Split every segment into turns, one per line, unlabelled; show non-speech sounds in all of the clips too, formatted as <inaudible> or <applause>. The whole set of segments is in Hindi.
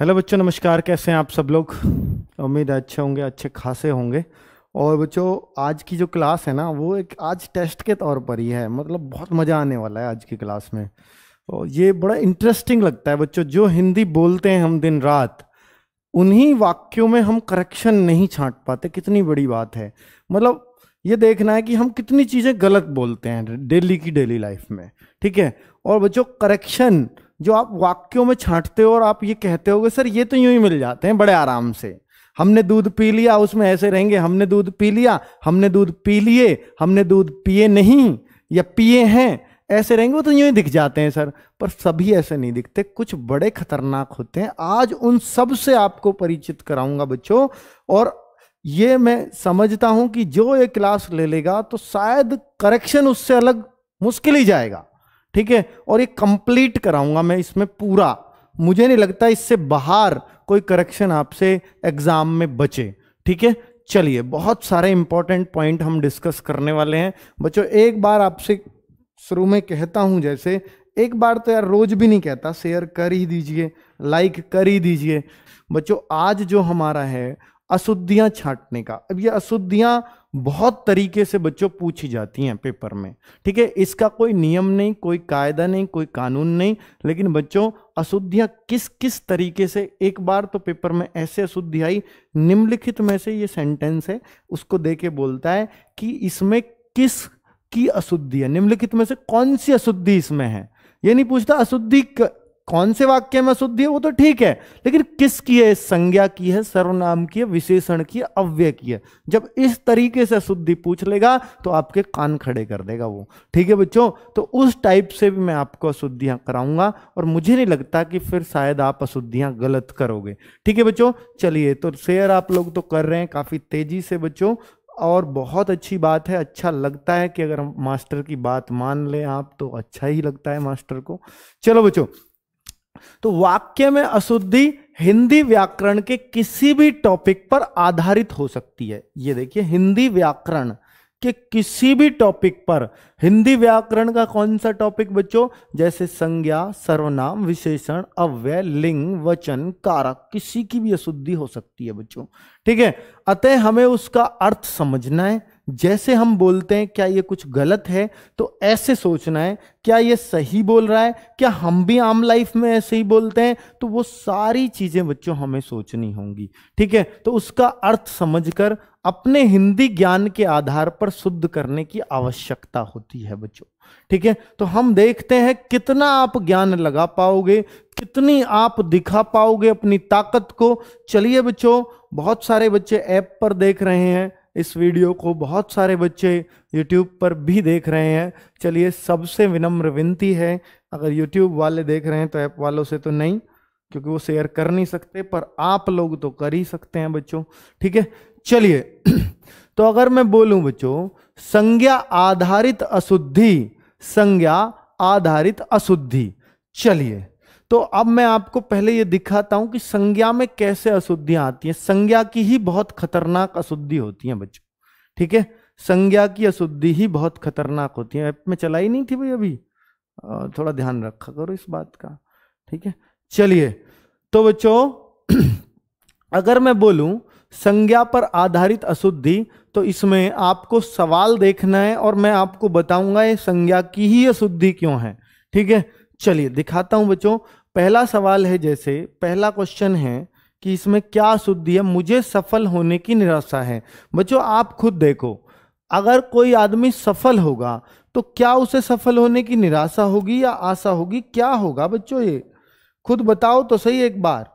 हेलो बच्चों नमस्कार कैसे हैं आप सब लोग उम्मीद है अच्छे होंगे अच्छे खासे होंगे और बच्चों आज की जो क्लास है ना वो एक आज टेस्ट के तौर पर ही है मतलब बहुत मज़ा आने वाला है आज की क्लास में और ये बड़ा इंटरेस्टिंग लगता है बच्चों जो हिंदी बोलते हैं हम दिन रात उन्हीं वाक्यों में हम करेक्शन नहीं छाँट पाते कितनी बड़ी बात है मतलब ये देखना है कि हम कितनी चीज़ें गलत बोलते हैं डेली की डेली लाइफ में ठीक है और बच्चों करेक्शन जो आप वाक्यों में छांटते हो और आप ये कहते हो सर ये तो यूं ही मिल जाते हैं बड़े आराम से हमने दूध पी लिया उसमें ऐसे रहेंगे हमने दूध पी लिया हमने दूध पी लिए हमने दूध पिए नहीं या पिए हैं ऐसे रहेंगे वो तो यूं ही दिख जाते हैं सर पर सभी ऐसे नहीं दिखते कुछ बड़े खतरनाक होते हैं आज उन सब से आपको परिचित कराऊंगा बच्चों और ये मैं समझता हूं कि जो ये क्लास ले लेगा तो शायद करेक्शन उससे अलग मुश्किल ही जाएगा ठीक है और ये कंप्लीट कराऊंगा मैं इसमें पूरा मुझे नहीं लगता इससे बाहर कोई करेक्शन आपसे एग्जाम में बचे ठीक है चलिए बहुत सारे इंपॉर्टेंट पॉइंट हम डिस्कस करने वाले हैं बच्चों एक बार आपसे शुरू में कहता हूं जैसे एक बार तो यार रोज भी नहीं कहता शेयर कर ही दीजिए लाइक कर ही दीजिए बच्चों आज जो हमारा है अशुद्धियां छाटने का अब ये अशुद्धियां बहुत तरीके से बच्चों पूछी जाती हैं पेपर में ठीक है इसका कोई नियम नहीं कोई कायदा नहीं कोई कानून नहीं लेकिन बच्चों अशुद्धियाँ किस किस तरीके से एक बार तो पेपर में ऐसे अशुद्धि आई निम्नलिखित में से ये सेंटेंस है उसको दे के बोलता है कि इसमें किस की अशुद्धि है निम्नलिखित में से कौन सी अशुद्धि इसमें है ये नहीं पूछता अशुद्धि कौन से वाक्य में शुद्धि है वो तो ठीक है लेकिन किसकी है संज्ञा की है सर्वनाम की है विशेषण की है अव्यय की है जब इस तरीके से शुद्धि पूछ लेगा तो आपके कान खड़े कर देगा वो ठीक है बच्चों तो उस टाइप से भी मैं आपको अशुद्धियां कराऊंगा और मुझे नहीं लगता कि फिर शायद आप अशुद्धियां गलत करोगे ठीक है बच्चों चलिए तो शेयर आप लोग तो कर रहे हैं काफ़ी तेजी से बच्चों और बहुत अच्छी बात है अच्छा लगता है कि अगर मास्टर की बात मान लें आप तो अच्छा ही लगता है मास्टर को चलो बच्चों तो वाक्य में अशुद्धि हिंदी व्याकरण के किसी भी टॉपिक पर आधारित हो सकती है ये देखिए हिंदी व्याकरण के किसी भी टॉपिक पर हिंदी व्याकरण का कौन सा टॉपिक बच्चों जैसे संज्ञा सर्वनाम विशेषण अव्यय लिंग वचन कारक किसी की भी अशुद्धि हो सकती है बच्चों ठीक है अतः हमें उसका अर्थ समझना है जैसे हम बोलते हैं क्या ये कुछ गलत है तो ऐसे सोचना है क्या ये सही बोल रहा है क्या हम भी आम लाइफ में ऐसे ही बोलते हैं तो वो सारी चीज़ें बच्चों हमें सोचनी होंगी ठीक है तो उसका अर्थ समझकर अपने हिंदी ज्ञान के आधार पर शुद्ध करने की आवश्यकता होती है बच्चों ठीक है तो हम देखते हैं कितना आप ज्ञान लगा पाओगे कितनी आप दिखा पाओगे अपनी ताकत को चलिए बच्चों बहुत सारे बच्चे ऐप पर देख रहे हैं इस वीडियो को बहुत सारे बच्चे यूट्यूब पर भी देख रहे हैं चलिए सबसे विनम्र विनती है अगर यूट्यूब वाले देख रहे हैं तो ऐप वालों से तो नहीं क्योंकि वो शेयर कर नहीं सकते पर आप लोग तो कर ही सकते हैं बच्चों ठीक है चलिए <clears throat> तो अगर मैं बोलूं बच्चों संज्ञा आधारित अशुद्धि संज्ञा आधारित अशुद्धि चलिए तो अब मैं आपको पहले ये दिखाता हूं कि संज्ञा में कैसे अशुद्धियां आती हैं संज्ञा की ही बहुत खतरनाक अशुद्धि होती है बच्चों ठीक है संज्ञा की अशुद्धि ही बहुत खतरनाक होती है ऐप में चलाई नहीं थी भाई अभी थोड़ा ध्यान रखा करो इस बात का ठीक है चलिए तो बच्चों <clears throat> अगर मैं बोलूं संज्ञा पर आधारित अशुद्धि तो इसमें आपको सवाल देखना है और मैं आपको बताऊंगा ये संज्ञा की ही अशुद्धि क्यों है ठीक है चलिए दिखाता हूं बच्चों पहला सवाल है जैसे पहला क्वेश्चन है कि इसमें क्या शुद्धि है मुझे सफल होने की निराशा है बच्चों आप खुद देखो अगर कोई आदमी सफल होगा तो क्या उसे सफल होने की निराशा होगी या आशा होगी क्या होगा बच्चों ये खुद बताओ तो सही एक बार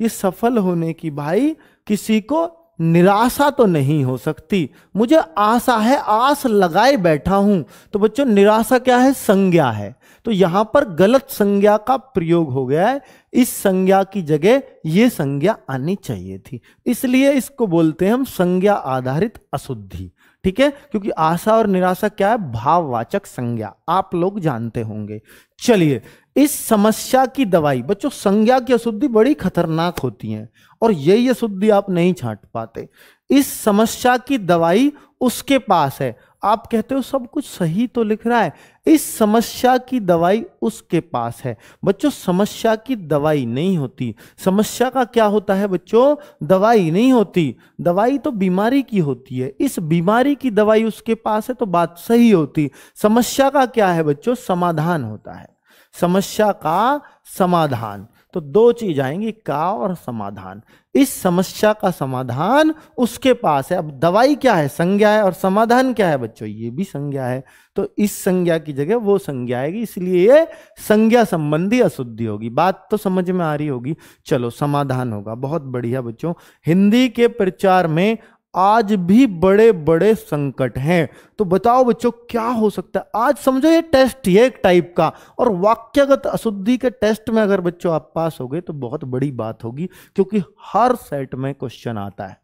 ये सफल होने की भाई किसी को निराशा तो नहीं हो सकती मुझे आशा है आस लगाए बैठा हूं तो बच्चों निराशा क्या है संज्ञा है तो यहां पर गलत संज्ञा का प्रयोग हो गया है इस संज्ञा की जगह ये संज्ञा आनी चाहिए थी इसलिए इसको बोलते हैं हम संज्ञा आधारित अशुद्धि ठीक है क्योंकि आशा और निराशा क्या है भाववाचक संज्ञा आप लोग जानते होंगे चलिए इस समस्या की दवाई बच्चों संज्ञा की अशुद्धि बड़ी खतरनाक होती है और यही अशुद्धि आप नहीं छाट पाते इस समस्या की दवाई उसके पास है आप कहते हो सब कुछ सही तो लिख रहा है इस समस्या की दवाई उसके पास है बच्चों समस्या की दवाई नहीं होती समस्या का क्या होता है बच्चों दवाई नहीं होती दवाई तो बीमारी की होती है इस बीमारी की दवाई उसके पास है तो बात सही होती समस्या का क्या है बच्चों समाधान होता है समस्या का समाधान तो दो चीज आएंगी का और समाधान इस समस्या का समाधान उसके पास है अब दवाई क्या है संज्ञा है और समाधान क्या है बच्चों ये भी संज्ञा है तो इस संज्ञा की जगह वो संज्ञा आएगी इसलिए ये संज्ञा संबंधी अशुद्धि होगी बात तो समझ में आ रही होगी चलो समाधान होगा बहुत बढ़िया बच्चों हिंदी के प्रचार में आज भी बड़े बड़े संकट हैं तो बताओ बच्चों क्या हो सकता है आज समझो ये टेस्ट ही एक टाइप का और वाक्यगत अशुद्धि के टेस्ट में अगर बच्चों आप पास हो गए तो बहुत बड़ी बात होगी क्योंकि हर सेट में क्वेश्चन आता है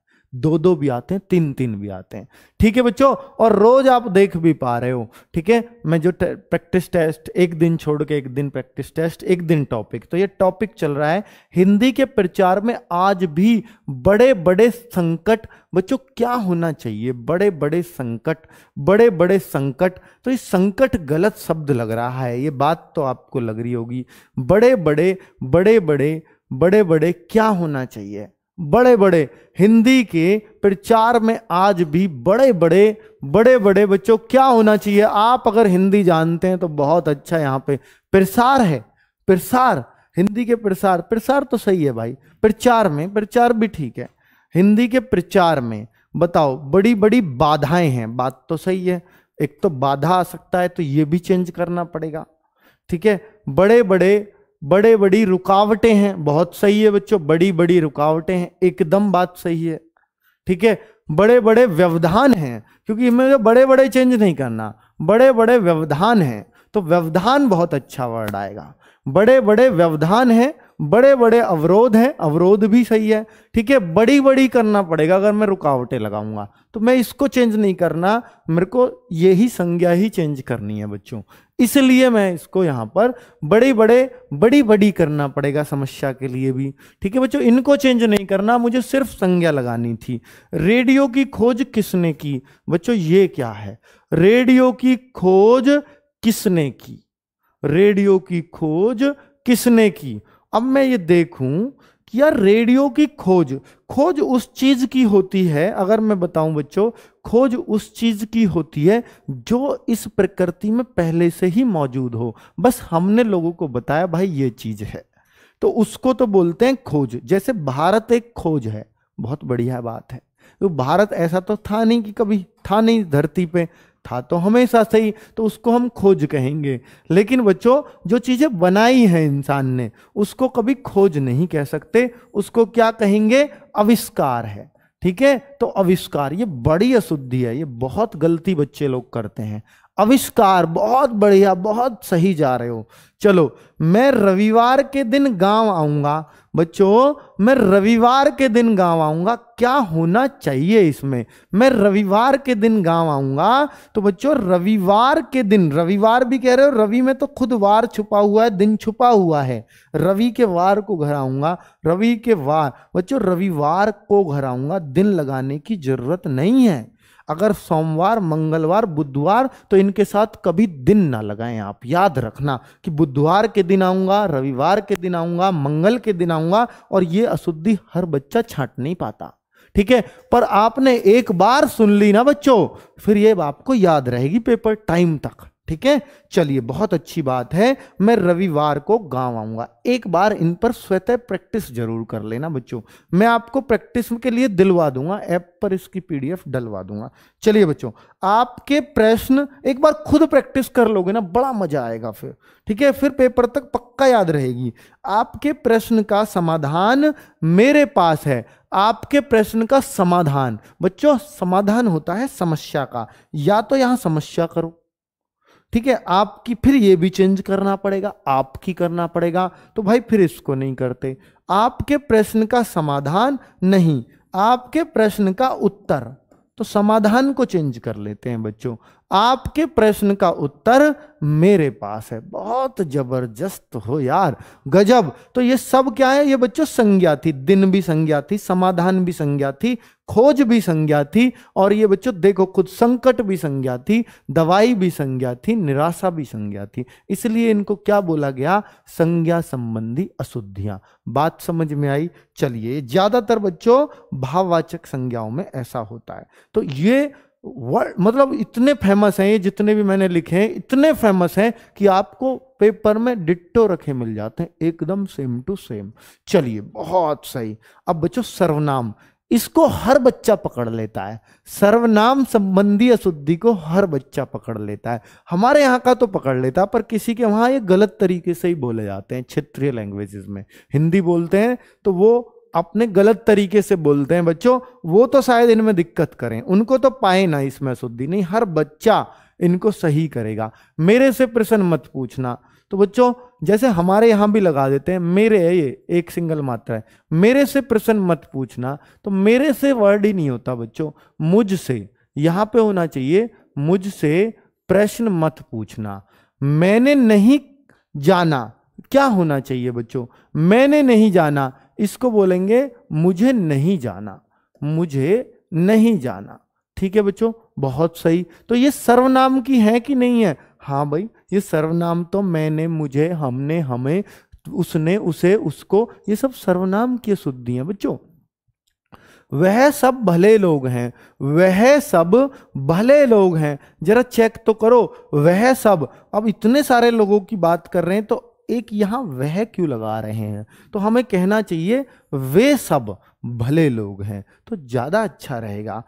दो दो भी आते हैं तीन तीन भी आते हैं ठीक है बच्चों और रोज आप देख भी पा रहे हो ठीक है मैं जो प्रैक्टिस टेस्ट एक दिन छोड़ के एक दिन प्रैक्टिस टेस्ट एक दिन टॉपिक तो ये टॉपिक चल रहा है हिंदी के प्रचार में आज भी बड़े बड़े संकट बच्चों क्या होना चाहिए बड़े बड़े संकट बड़े बड़े संकट तो ये संकट गलत शब्द लग रहा है ये बात तो आपको लग रही होगी बड़े बड़े बड़े बड़े बड़े बड़े क्या होना चाहिए बड़े बड़े हिंदी के प्रचार में आज भी बड़े बड़े बड़े बड़े बच्चों क्या होना चाहिए आप अगर हिंदी जानते हैं तो बहुत अच्छा यहाँ पे प्रसार है प्रसार हिंदी के प्रसार प्रसार तो सही है भाई प्रचार में प्रचार भी ठीक है हिंदी के प्रचार में बताओ बड़ी बड़ी बाधाएं हैं बात तो सही है एक तो बाधा आ सकता है तो ये भी चेंज करना पड़ेगा ठीक है बड़े बड़े बड़े बड़ी रुकावटें हैं बहुत सही है बच्चों बड़ी बड़ी रुकावटें हैं एकदम बात सही है ठीक है बड़े बड़े व्यवधान हैं क्योंकि इसमें तो बड़े बड़े चेंज नहीं करना बड़े बड़े व्यवधान हैं तो व्यवधान बहुत अच्छा वर्ड आएगा बड़े बड़े व्यवधान हैं बड़े बड़े अवरोध हैं अवरोध भी सही है ठीक है बड़ी बड़ी करना पड़ेगा अगर मैं रुकावटें लगाऊंगा तो मैं इसको चेंज नहीं करना मेरे को यही संज्ञा ही चेंज करनी है बच्चों इसलिए मैं इसको यहाँ पर बड़े बड़े बड़ी बड़ी करना पड़ेगा समस्या के लिए भी ठीक है बच्चों इनको चेंज नहीं करना मुझे सिर्फ संज्ञा लगानी थी रेडियो की खोज किसने की बच्चों ये क्या है रेडियो की खोज किसने की रेडियो की खोज किसने की अब मैं ये देखूं कि यार रेडियो की खोज खोज उस चीज की होती है अगर मैं बताऊं बच्चों खोज उस चीज की होती है जो इस प्रकृति में पहले से ही मौजूद हो बस हमने लोगों को बताया भाई ये चीज है तो उसको तो बोलते हैं खोज जैसे भारत एक खोज है बहुत बढ़िया बात है तो भारत ऐसा तो था नहीं कि कभी था नहीं धरती पे था तो हमेशा सही तो उसको हम खोज कहेंगे लेकिन बच्चों जो चीज़ें बनाई हैं इंसान ने उसको कभी खोज नहीं कह सकते उसको क्या कहेंगे अविष्कार है ठीक है तो अविष्कार ये बड़ी अशुद्धि है ये बहुत गलती बच्चे लोग करते हैं अविष्कार बहुत बढ़िया बहुत सही जा रहे हो चलो मैं रविवार के दिन गांव आऊंगा बच्चों मैं रविवार के दिन गांव आऊंगा क्या होना चाहिए इसमें मैं रविवार के दिन गांव आऊंगा तो बच्चों रविवार के दिन रविवार भी कह रहे हो रवि में तो खुद वार छुपा हुआ है दिन छुपा हुआ है रवि के वार को घर आऊंगा रवि के वार बच्चों रविवार को घर आऊंगा दिन लगाने की जरूरत नहीं है अगर सोमवार मंगलवार बुधवार तो इनके साथ कभी दिन ना लगाएं आप याद रखना कि बुधवार के दिन आऊँगा रविवार के दिन आऊँगा मंगल के दिन आऊंगा और ये अशुद्धि हर बच्चा छाट नहीं पाता ठीक है पर आपने एक बार सुन ली ना बच्चों फिर ये आपको याद रहेगी पेपर टाइम तक ठीक है चलिए बहुत अच्छी बात है मैं रविवार को गांव आऊंगा एक बार इन पर स्वतः प्रैक्टिस जरूर कर लेना बच्चों मैं आपको प्रैक्टिस के लिए दिलवा दूंगा ऐप पर इसकी पीडीएफ डलवा दूंगा चलिए बच्चों आपके प्रश्न एक बार खुद प्रैक्टिस कर लोगे ना बड़ा मजा आएगा फिर ठीक है फिर पेपर तक पक्का याद रहेगी आपके प्रश्न का समाधान मेरे पास है आपके प्रश्न का समाधान बच्चों समाधान होता है समस्या का या तो यहां समस्या करो ठीक है आपकी फिर ये भी चेंज करना पड़ेगा आपकी करना पड़ेगा तो भाई फिर इसको नहीं करते आपके प्रश्न का समाधान नहीं आपके प्रश्न का उत्तर तो समाधान को चेंज कर लेते हैं बच्चों आपके प्रश्न का उत्तर मेरे पास है बहुत जबरदस्त हो यार गजब तो ये सब क्या है ये बच्चों संज्ञा थी दिन भी संज्ञा थी समाधान भी संज्ञा थी खोज भी संज्ञा थी और ये बच्चों देखो खुद संकट भी संज्ञा थी दवाई भी संज्ञा थी निराशा भी संज्ञा थी इसलिए इनको क्या बोला गया संज्ञा संबंधी अशुद्धियां बात समझ में आई चलिए ज्यादातर बच्चों भाववाचक संज्ञाओं में ऐसा होता है तो ये वर्ल्ड मतलब इतने फेमस हैं ये जितने भी मैंने लिखे हैं इतने फेमस हैं कि आपको पेपर में डिट्टो रखे मिल जाते हैं एकदम सेम टू सेम चलिए बहुत सही अब बच्चों सर्वनाम इसको हर बच्चा पकड़ लेता है सर्वनाम संबंधी अशुद्धि को हर बच्चा पकड़ लेता है हमारे यहाँ का तो पकड़ लेता है पर किसी के वहाँ ये गलत तरीके से ही बोले जाते हैं क्षेत्रीय लैंग्वेजेस में हिंदी बोलते हैं तो वो अपने गलत तरीके से बोलते हैं बच्चों वो तो शायद इनमें दिक्कत करें उनको तो पाए ना इसमें शुद्धि नहीं हर बच्चा इनको सही करेगा मेरे से प्रश्न मत पूछना तो बच्चों जैसे हमारे यहाँ भी लगा देते हैं मेरे है ये एक सिंगल मात्रा है मेरे से प्रश्न मत पूछना तो मेरे से वर्ड ही नहीं होता बच्चों मुझसे यहाँ पे होना चाहिए मुझसे प्रश्न मत पूछना मैंने नहीं जाना क्या होना चाहिए बच्चों मैंने नहीं जाना इसको बोलेंगे मुझे नहीं जाना मुझे नहीं जाना ठीक है बच्चों बहुत सही तो ये सर्वनाम की है कि नहीं है हाँ भाई ये सर्वनाम तो मैंने मुझे हमने हमें उसने उसे उसको ये सब सर्वनाम की शुद्धि है बच्चों वह सब भले लोग हैं वह सब भले लोग हैं जरा चेक तो करो वह सब अब इतने सारे लोगों की बात कर रहे हैं तो एक यहाँ वह क्यों लगा रहे हैं तो हमें कहना चाहिए वे सब भले लोग हैं तो ज़्यादा अच्छा रहेगा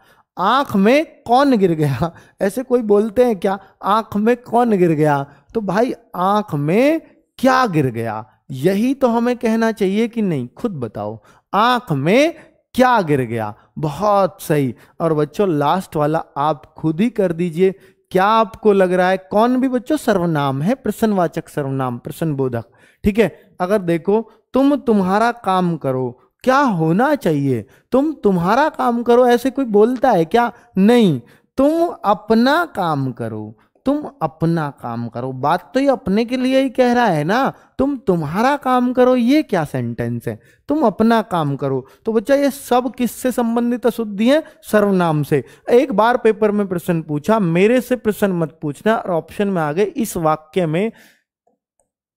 आँख में कौन गिर गया ऐसे कोई बोलते हैं क्या आँख में कौन गिर गया तो भाई आँख में क्या गिर गया यही तो हमें कहना चाहिए कि नहीं खुद बताओ आँख में क्या गिर गया बहुत सही और बच्चों लास्ट वाला आप खुद ही कर दीजिए क्या आपको लग रहा है कौन भी बच्चों सर्वनाम है प्रसन्नवाचक सर्वनाम प्रसन्न बोधक ठीक है अगर देखो तुम तुम्हारा काम करो क्या होना चाहिए तुम तुम्हारा काम करो ऐसे कोई बोलता है क्या नहीं तुम अपना काम करो तुम अपना काम करो बात तो ये अपने के लिए ही कह रहा है ना तुम तुम्हारा काम करो ये क्या सेंटेंस है तुम अपना काम करो तो बच्चा ये सब किससे संबंधित अशुद्धि है सर्वनाम से एक बार पेपर में प्रश्न पूछा मेरे से प्रश्न मत पूछना और ऑप्शन में आ गए इस वाक्य में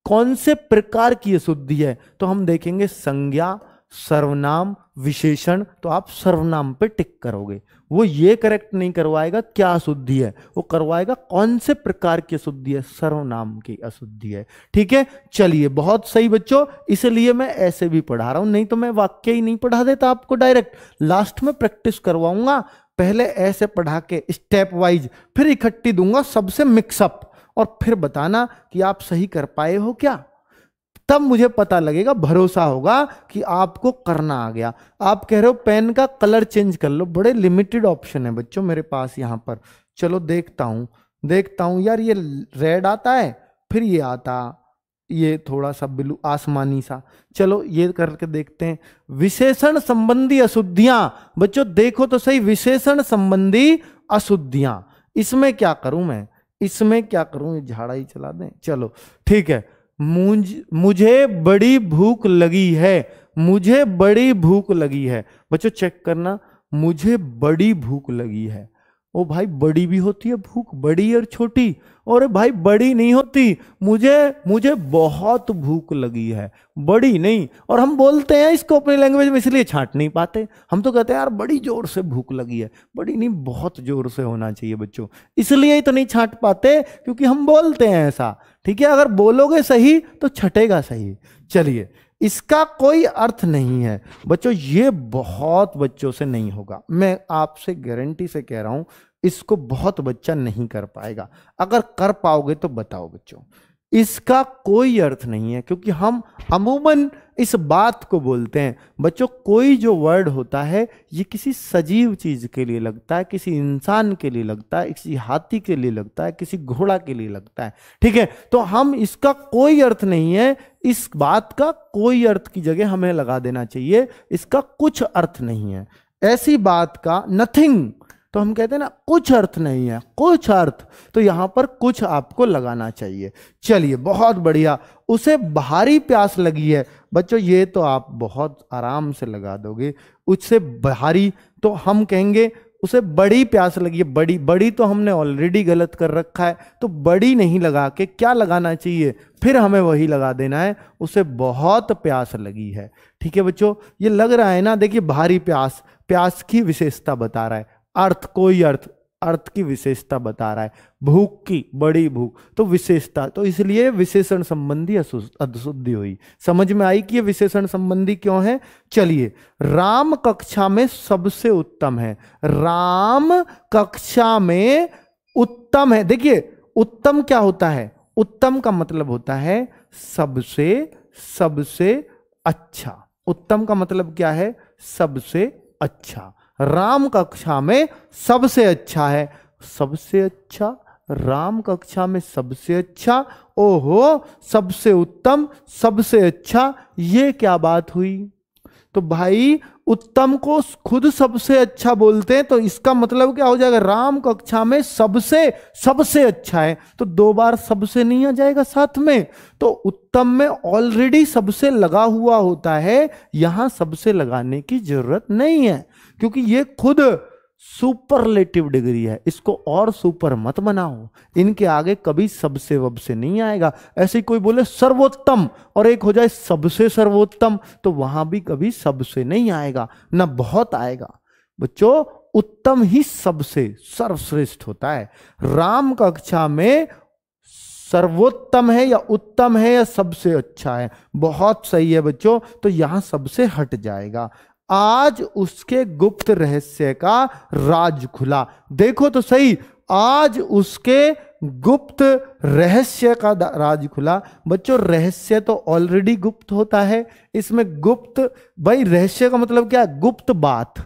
कौन से प्रकार की अशुद्धि है तो हम देखेंगे संज्ञा सर्वनाम विशेषण तो आप सर्वनाम पे टिक करोगे वो ये करेक्ट नहीं करवाएगा क्या अशुद्धि है वो करवाएगा कौन से प्रकार की अशुद्धि है सर्वनाम की अशुद्धि है ठीक है चलिए बहुत सही बच्चों इसलिए मैं ऐसे भी पढ़ा रहा हूं नहीं तो मैं वाक्य ही नहीं पढ़ा देता आपको डायरेक्ट लास्ट में प्रैक्टिस करवाऊंगा पहले ऐसे पढ़ा के स्टेप वाइज फिर इकट्ठी दूंगा सबसे मिक्सअप और फिर बताना कि आप सही कर पाए हो क्या तब मुझे पता लगेगा भरोसा होगा कि आपको करना आ गया आप कह रहे हो पेन का कलर चेंज कर लो बड़े लिमिटेड ऑप्शन है बच्चों मेरे पास यहाँ पर चलो देखता हूँ देखता हूँ यार ये रेड आता है फिर ये आता ये थोड़ा सा ब्लू आसमानी सा चलो ये करके देखते हैं विशेषण संबंधी अशुद्धियां बच्चों देखो तो सही विशेषण संबंधी अशुद्धियां इसमें क्या करूं मैं इसमें क्या करूं ये झाड़ा ही चला दें चलो ठीक है मुझ मुझे बड़ी भूख लगी है मुझे बड़ी भूख लगी है बच्चों चेक करना मुझे बड़ी भूख लगी है ओ भाई बड़ी भी होती है भूख बड़ी और छोटी और भाई बड़ी नहीं होती मुझे मुझे बहुत भूख लगी है बड़ी नहीं और हम बोलते हैं इसको अपनी लैंग्वेज में इसलिए छांट नहीं पाते हम तो कहते हैं यार बड़ी जोर से भूख लगी है बड़ी नहीं बहुत जोर से होना चाहिए बच्चों इसलिए ही तो नहीं छांट पाते क्योंकि हम बोलते हैं ऐसा ठीक है अगर बोलोगे सही तो छटेगा सही चलिए इसका कोई अर्थ नहीं है बच्चों ये बहुत बच्चों से नहीं होगा मैं आपसे गारंटी से कह रहा हूं इसको बहुत बच्चा नहीं कर पाएगा अगर कर पाओगे तो बताओ बच्चों इसका कोई अर्थ नहीं है क्योंकि हम अमूमन इस बात को बोलते हैं बच्चों कोई जो वर्ड होता है ये किसी सजीव चीज़ के लिए लगता है किसी इंसान के लिए लगता है किसी हाथी के लिए लगता है किसी घोड़ा के लिए लगता है ठीक है तो हम इसका कोई अर्थ नहीं है इस बात का कोई अर्थ की जगह हमें लगा देना चाहिए इसका कुछ अर्थ नहीं है ऐसी बात का नथिंग तो हम कहते हैं ना कुछ अर्थ नहीं है कुछ अर्थ तो यहां पर कुछ आपको लगाना चाहिए चलिए बहुत बढ़िया उसे भारी प्यास लगी है बच्चों ये तो आप बहुत आराम से लगा दोगे उससे भारी तो हम कहेंगे उसे बड़ी प्यास लगी है बड़ी बड़ी तो हमने ऑलरेडी गलत कर रखा है तो बड़ी नहीं लगा के क्या लगाना चाहिए फिर हमें वही लगा देना है उसे बहुत प्यास लगी है ठीक है बच्चों ये लग रहा है ना देखिए भारी प्यास प्यास की विशेषता बता रहा है अर्थ कोई अर्थ अर्थ की विशेषता बता रहा है भूख की बड़ी भूख तो विशेषता तो इसलिए विशेषण संबंधी अशुद्धि हुई समझ में आई कि यह विशेषण संबंधी क्यों है चलिए राम कक्षा में सबसे उत्तम है राम कक्षा में उत्तम है देखिए उत्तम क्या होता है उत्तम का मतलब होता है सबसे सबसे अच्छा उत्तम का मतलब क्या है सबसे अच्छा राम कक्षा में सबसे अच्छा है सबसे अच्छा राम कक्षा में सबसे अच्छा ओहो सबसे उत्तम सबसे अच्छा ये क्या बात हुई तो भाई उत्तम को खुद सबसे अच्छा बोलते हैं तो इसका मतलब क्या हो जाएगा राम कक्षा में सबसे सबसे अच्छा है तो दो बार सबसे नहीं आ जाएगा साथ में तो उत्तम में ऑलरेडी सबसे लगा हुआ होता है यहां सबसे लगाने की जरूरत नहीं है क्योंकि ये खुद सुपरलेटिव डिग्री है इसको और सुपर मत बनाओ इनके आगे कभी सबसे वब से नहीं आएगा ऐसे कोई बोले सर्वोत्तम और एक हो जाए सबसे सर्वोत्तम तो वहां भी कभी सबसे नहीं आएगा ना बहुत आएगा बच्चों उत्तम ही सबसे सर्वश्रेष्ठ होता है राम कक्षा में सर्वोत्तम है या उत्तम है या सबसे अच्छा है बहुत सही है बच्चों तो यहां सबसे हट जाएगा आज उसके गुप्त रहस्य का राज खुला देखो तो सही आज उसके गुप्त रहस्य का राज खुला बच्चों रहस्य तो ऑलरेडी गुप्त होता है इसमें गुप्त भाई रहस्य का मतलब क्या गुप्त बात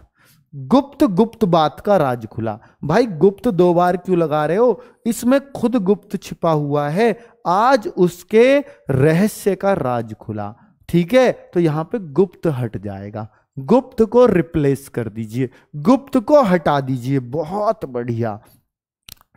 गुप्त गुप्त बात का राज खुला भाई गुप्त दो बार क्यों लगा रहे हो इसमें खुद गुप्त छिपा हुआ है आज उसके रहस्य का राज खुला ठीक है तो यहां पे गुप्त हट जाएगा गुप्त को रिप्लेस कर दीजिए गुप्त को हटा दीजिए बहुत बढ़िया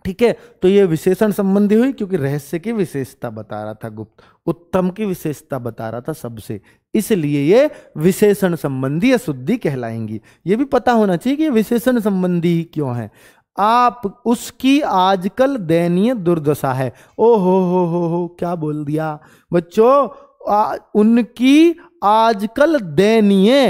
ठीक है तो ये विशेषण संबंधी हुई क्योंकि रहस्य की विशेषता बता रहा था गुप्त उत्तम की विशेषता बता रहा था सबसे इसलिए ये विशेषण संबंधी अशुद्धि कहलाएंगी ये भी पता होना चाहिए कि विशेषण संबंधी क्यों है आप उसकी आजकल दयनीय दुर्दशा है ओ हो हो हो हो क्या बोल दिया बच्चों उनकी आजकल दयनीय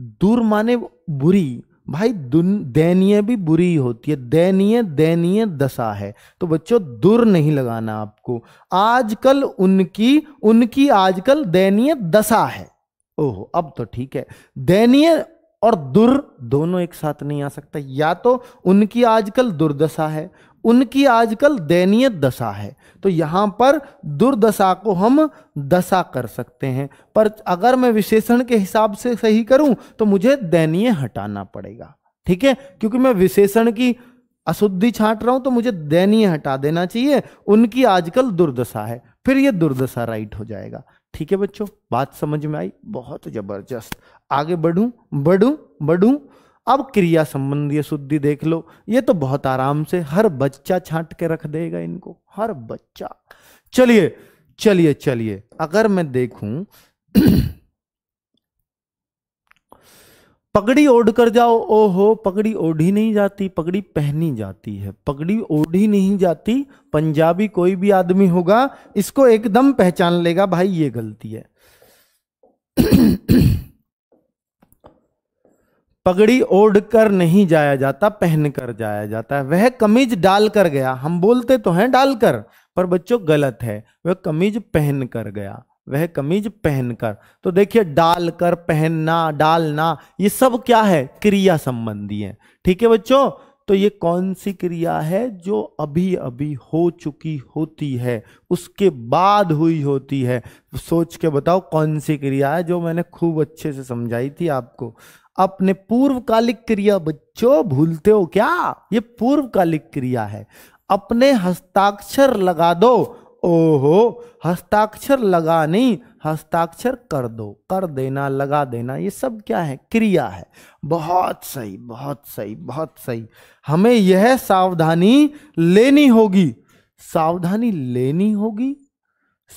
दूर माने बुरी भाई दयनीय भी बुरी होती है दयनीय दयनीय दशा है तो बच्चों दूर नहीं लगाना आपको आजकल उनकी उनकी आजकल दयनीय दशा है ओहो अब तो ठीक है दयनीय और दुर दोनों एक साथ नहीं आ सकता या तो उनकी आजकल दुर्दशा है उनकी आजकल दयनीय दशा है तो यहाँ पर दुर्दशा को हम दशा कर सकते हैं पर अगर मैं विशेषण के हिसाब से सही करूँ तो मुझे दयनीय हटाना पड़ेगा ठीक है क्योंकि मैं विशेषण की अशुद्धि छाट रहा हूं तो मुझे दयनीय हटा देना चाहिए उनकी आजकल दुर्दशा है फिर ये दुर्दशा राइट हो जाएगा ठीक है बच्चों बात समझ में आई बहुत जबरदस्त आगे बढ़ू बढ़ू बढ़ू अब क्रिया संबंधी शुद्धि देख लो ये तो बहुत आराम से हर बच्चा छांट के रख देगा इनको हर बच्चा चलिए चलिए चलिए अगर मैं देखूं पगड़ी ओढ़ कर जाओ ओहो पगड़ी ओढ़ी नहीं जाती पगड़ी पहनी जाती है पगड़ी ओढ़ी नहीं जाती पंजाबी कोई भी आदमी होगा इसको एकदम पहचान लेगा भाई ये गलती है पगड़ी ओढ़ कर नहीं जाया जाता पहन कर जाया जाता है वह कमीज डाल कर गया हम बोलते तो हैं डाल कर पर बच्चों गलत है वह कमीज पहन कर गया वह कमीज पहन कर तो देखिए डाल कर पहनना डालना ये सब क्या है क्रिया संबंधी है ठीक है बच्चों तो ये कौन सी क्रिया है जो अभी अभी हो चुकी होती है उसके बाद हुई होती है सोच के बताओ कौन सी क्रिया है जो मैंने खूब अच्छे से समझाई थी आपको अपने पूर्वकालिक क्रिया बच्चों भूलते हो क्या ये पूर्वकालिक क्रिया है अपने हस्ताक्षर लगा दो ओहो हस्ताक्षर लगा नहीं हस्ताक्षर कर दो कर देना लगा देना ये सब क्या है क्रिया है बहुत सही बहुत सही बहुत सही हमें यह सावधानी लेनी होगी सावधानी लेनी होगी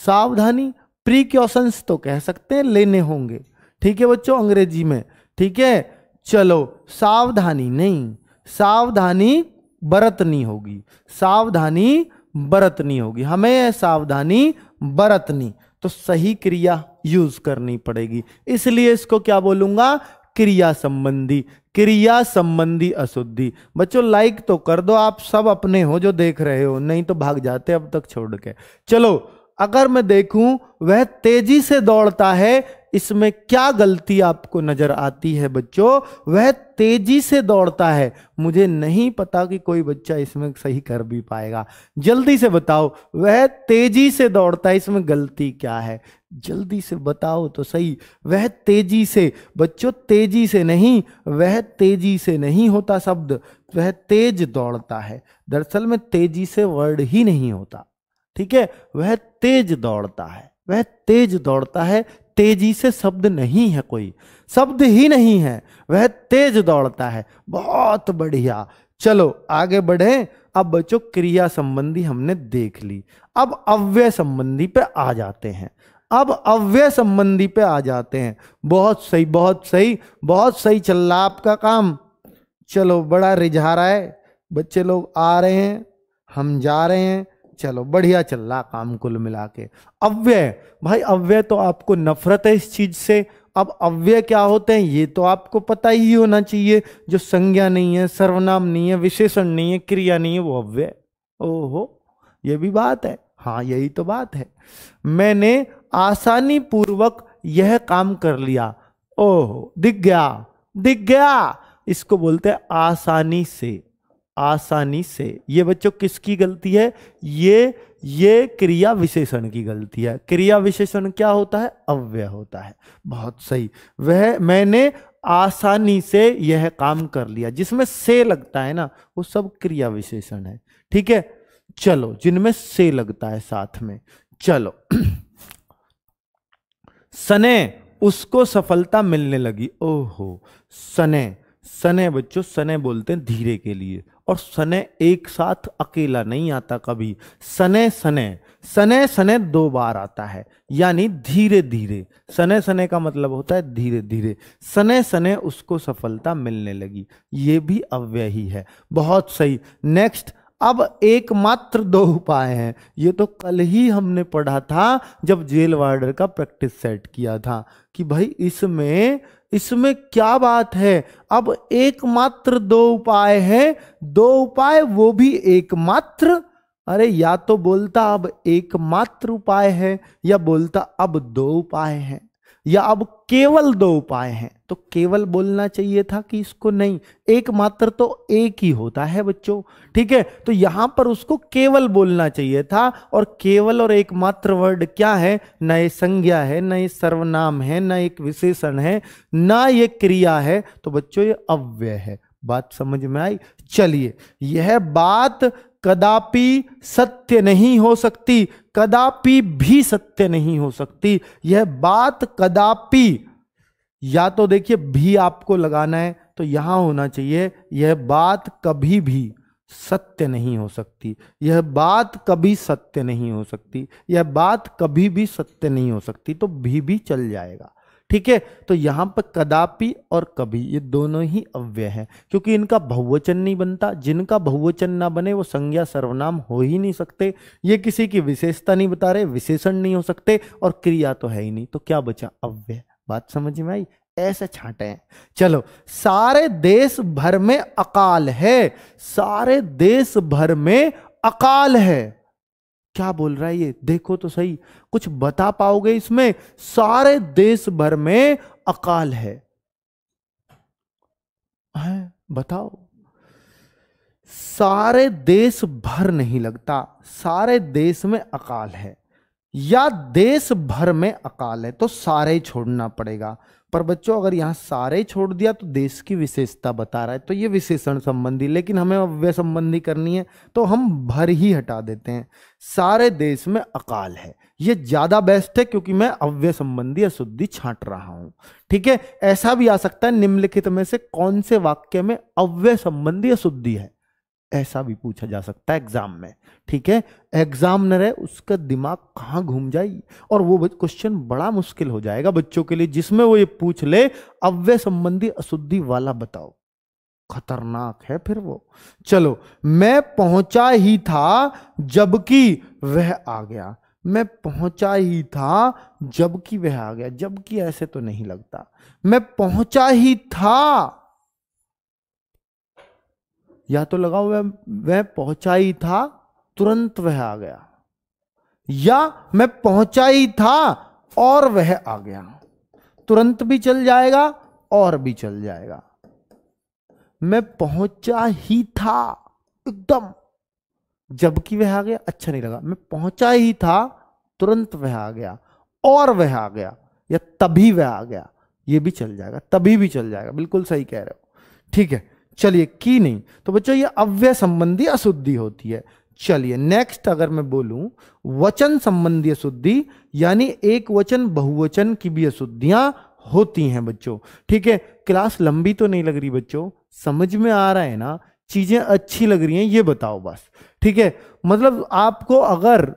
सावधानी प्रिक्योशंस तो कह सकते हैं लेने होंगे ठीक है बच्चों अंग्रेजी में ठीक है चलो सावधानी नहीं सावधानी बरतनी होगी सावधानी बरतनी होगी हमें सावधानी बरतनी तो सही क्रिया यूज करनी पड़ेगी इसलिए इसको क्या बोलूंगा क्रिया संबंधी क्रिया संबंधी अशुद्धि बच्चों लाइक तो कर दो आप सब अपने हो जो देख रहे हो नहीं तो भाग जाते अब तक छोड़ के चलो अगर मैं देखूं वह तेजी से दौड़ता है इसमें क्या गलती आपको नजर आती है बच्चों वह तेजी से दौड़ता है मुझे नहीं पता कि कोई बच्चा इसमें सही कर भी पाएगा जल्दी से बताओ वह तेजी से दौड़ता है इसमें गलती क्या है जल्दी से बताओ तो सही वह तेजी से बच्चों तेजी से नहीं वह तेजी से नहीं होता शब्द वह तेज दौड़ता है दरअसल में तेजी से वर्ड ही नहीं होता ठीक है वह तेज दौड़ता है वह तेज दौड़ता है तेजी से शब्द नहीं है कोई शब्द ही नहीं है वह तेज दौड़ता है बहुत बढ़िया चलो आगे बढ़े अब बच्चों क्रिया संबंधी हमने देख ली अब अव्यय संबंधी पे आ जाते हैं अब अव्यय संबंधी पे आ जाते हैं बहुत सही बहुत सही बहुत सही चल रहा आपका काम चलो बड़ा रिझा रहा है बच्चे लोग आ रहे हैं हम जा रहे हैं चलो बढ़िया चल रहा काम कुल मिला के अव्यय भाई अव्यय तो आपको नफरत है इस चीज से अब अव्यय क्या होते हैं ये तो आपको पता ही होना चाहिए जो संज्ञा नहीं है सर्वनाम नहीं है विशेषण नहीं है क्रिया नहीं है वो अव्यय ओहो ये भी बात है हाँ यही तो बात है मैंने आसानी पूर्वक यह काम कर लिया ओहो दिख गया दिख गया इसको बोलते हैं आसानी से आसानी से ये बच्चों किसकी गलती है ये ये क्रिया विशेषण की गलती है क्रिया विशेषण क्या होता है अव्यय होता है बहुत सही वह मैंने आसानी से यह काम कर लिया जिसमें से लगता है ना वो सब क्रिया विशेषण है ठीक है चलो जिनमें से लगता है साथ में चलो <clears throat> सने उसको सफलता मिलने लगी ओहो सने सने बच्चों सने बोलते हैं धीरे के लिए और सने एक साथ अकेला नहीं आता कभी सने सने सने सने दो बार आता है यानी धीरे धीरे सने सने का मतलब होता है धीरे धीरे सने सने उसको सफलता मिलने लगी ये भी अव्यय ही है बहुत सही नेक्स्ट अब एकमात्र दो उपाय हैं ये तो कल ही हमने पढ़ा था जब जेल वार्डर का प्रैक्टिस सेट किया था कि भाई इसमें इसमें क्या बात है अब एकमात्र दो उपाय है दो उपाय वो भी एकमात्र अरे या तो बोलता अब एकमात्र उपाय है या बोलता अब दो उपाय हैं या अब केवल दो उपाय हैं तो केवल बोलना चाहिए था कि इसको नहीं एकमात्र तो एक ही होता है बच्चों ठीक है तो यहां पर उसको केवल बोलना चाहिए था और केवल और एकमात्र वर्ड क्या है न ये संज्ञा है न ये सर्वनाम है न एक विशेषण है न ये क्रिया है तो बच्चों ये अव्यय है बात समझ में आई चलिए यह बात कदापि सत्य नहीं हो सकती कदापि भी सत्य नहीं हो सकती यह बात कदापि या तो देखिए भी आपको लगाना है तो यहां होना चाहिए यह बात कभी भी सत्य नहीं हो सकती यह बात कभी सत्य नहीं हो सकती यह बात कभी भी सत्य नहीं हो सकती तो भी भी चल जाएगा ठीक है तो यहां पर कदापि और कभी ये दोनों ही अव्यय है क्योंकि इनका बहुवचन नहीं बनता जिनका बहुवचन ना बने वो संज्ञा सर्वनाम हो ही नहीं सकते ये किसी की विशेषता नहीं बता रहे विशेषण नहीं हो सकते और क्रिया तो है ही नहीं तो क्या बचा अव्यय बात समझ में आई ऐसे छाटे हैं चलो सारे देश भर में अकाल है सारे देश भर में अकाल है क्या बोल रहा है ये देखो तो सही कुछ बता पाओगे इसमें सारे देश भर में अकाल है, है बताओ सारे देश भर नहीं लगता सारे देश में अकाल है या देश भर में अकाल है तो सारे छोड़ना पड़ेगा पर बच्चों अगर यहाँ सारे छोड़ दिया तो देश की विशेषता बता रहा है तो ये विशेषण संबंधी लेकिन हमें अव्य संबंधी करनी है तो हम भर ही हटा देते हैं सारे देश में अकाल है ये ज़्यादा बेस्ट है क्योंकि मैं अव्य संबंधी अशुद्धि छांट रहा हूं ठीक है ऐसा भी आ सकता है निम्नलिखित में से कौन से वाक्य में अव्य संबंधी अशुद्धि है ऐसा भी पूछा जा सकता है एग्जाम में ठीक है न रहे उसका दिमाग कहाँ घूम जाए और वो क्वेश्चन बड़ा मुश्किल हो जाएगा बच्चों के लिए जिसमें वो ये पूछ ले अव्यय संबंधी अशुद्धि वाला बताओ खतरनाक है फिर वो चलो मैं पहुंचा ही था जबकि वह आ गया मैं पहुंचा ही था जबकि वह आ गया जबकि ऐसे तो नहीं लगता मैं पहुंचा ही था या तो लगाओ वह वह पहुंचा ही था तुरंत वह आ गया या मैं पहुंचा ही था और वह आ गया तुरंत भी चल जाएगा और भी चल जाएगा मैं पहुंचा ही था एकदम जबकि वह आ गया अच्छा नहीं लगा मैं पहुंचा ही था तुरंत वह आ गया और वह आ गया या तभी वह आ गया यह भी चल जाएगा तभी भी चल जाएगा बिल्कुल सही कह रहे हो ठीक है चलिए की नहीं तो बच्चों ये अव्यय संबंधी अशुद्धि होती है चलिए नेक्स्ट अगर मैं बोलूं वचन संबंधी अशुद्धि यानी एक वचन बहुवचन की भी अशुद्धियां होती हैं बच्चों ठीक है क्लास लंबी तो नहीं लग रही बच्चों समझ में आ रहा है ना चीजें अच्छी लग रही हैं ये बताओ बस ठीक है मतलब आपको अगर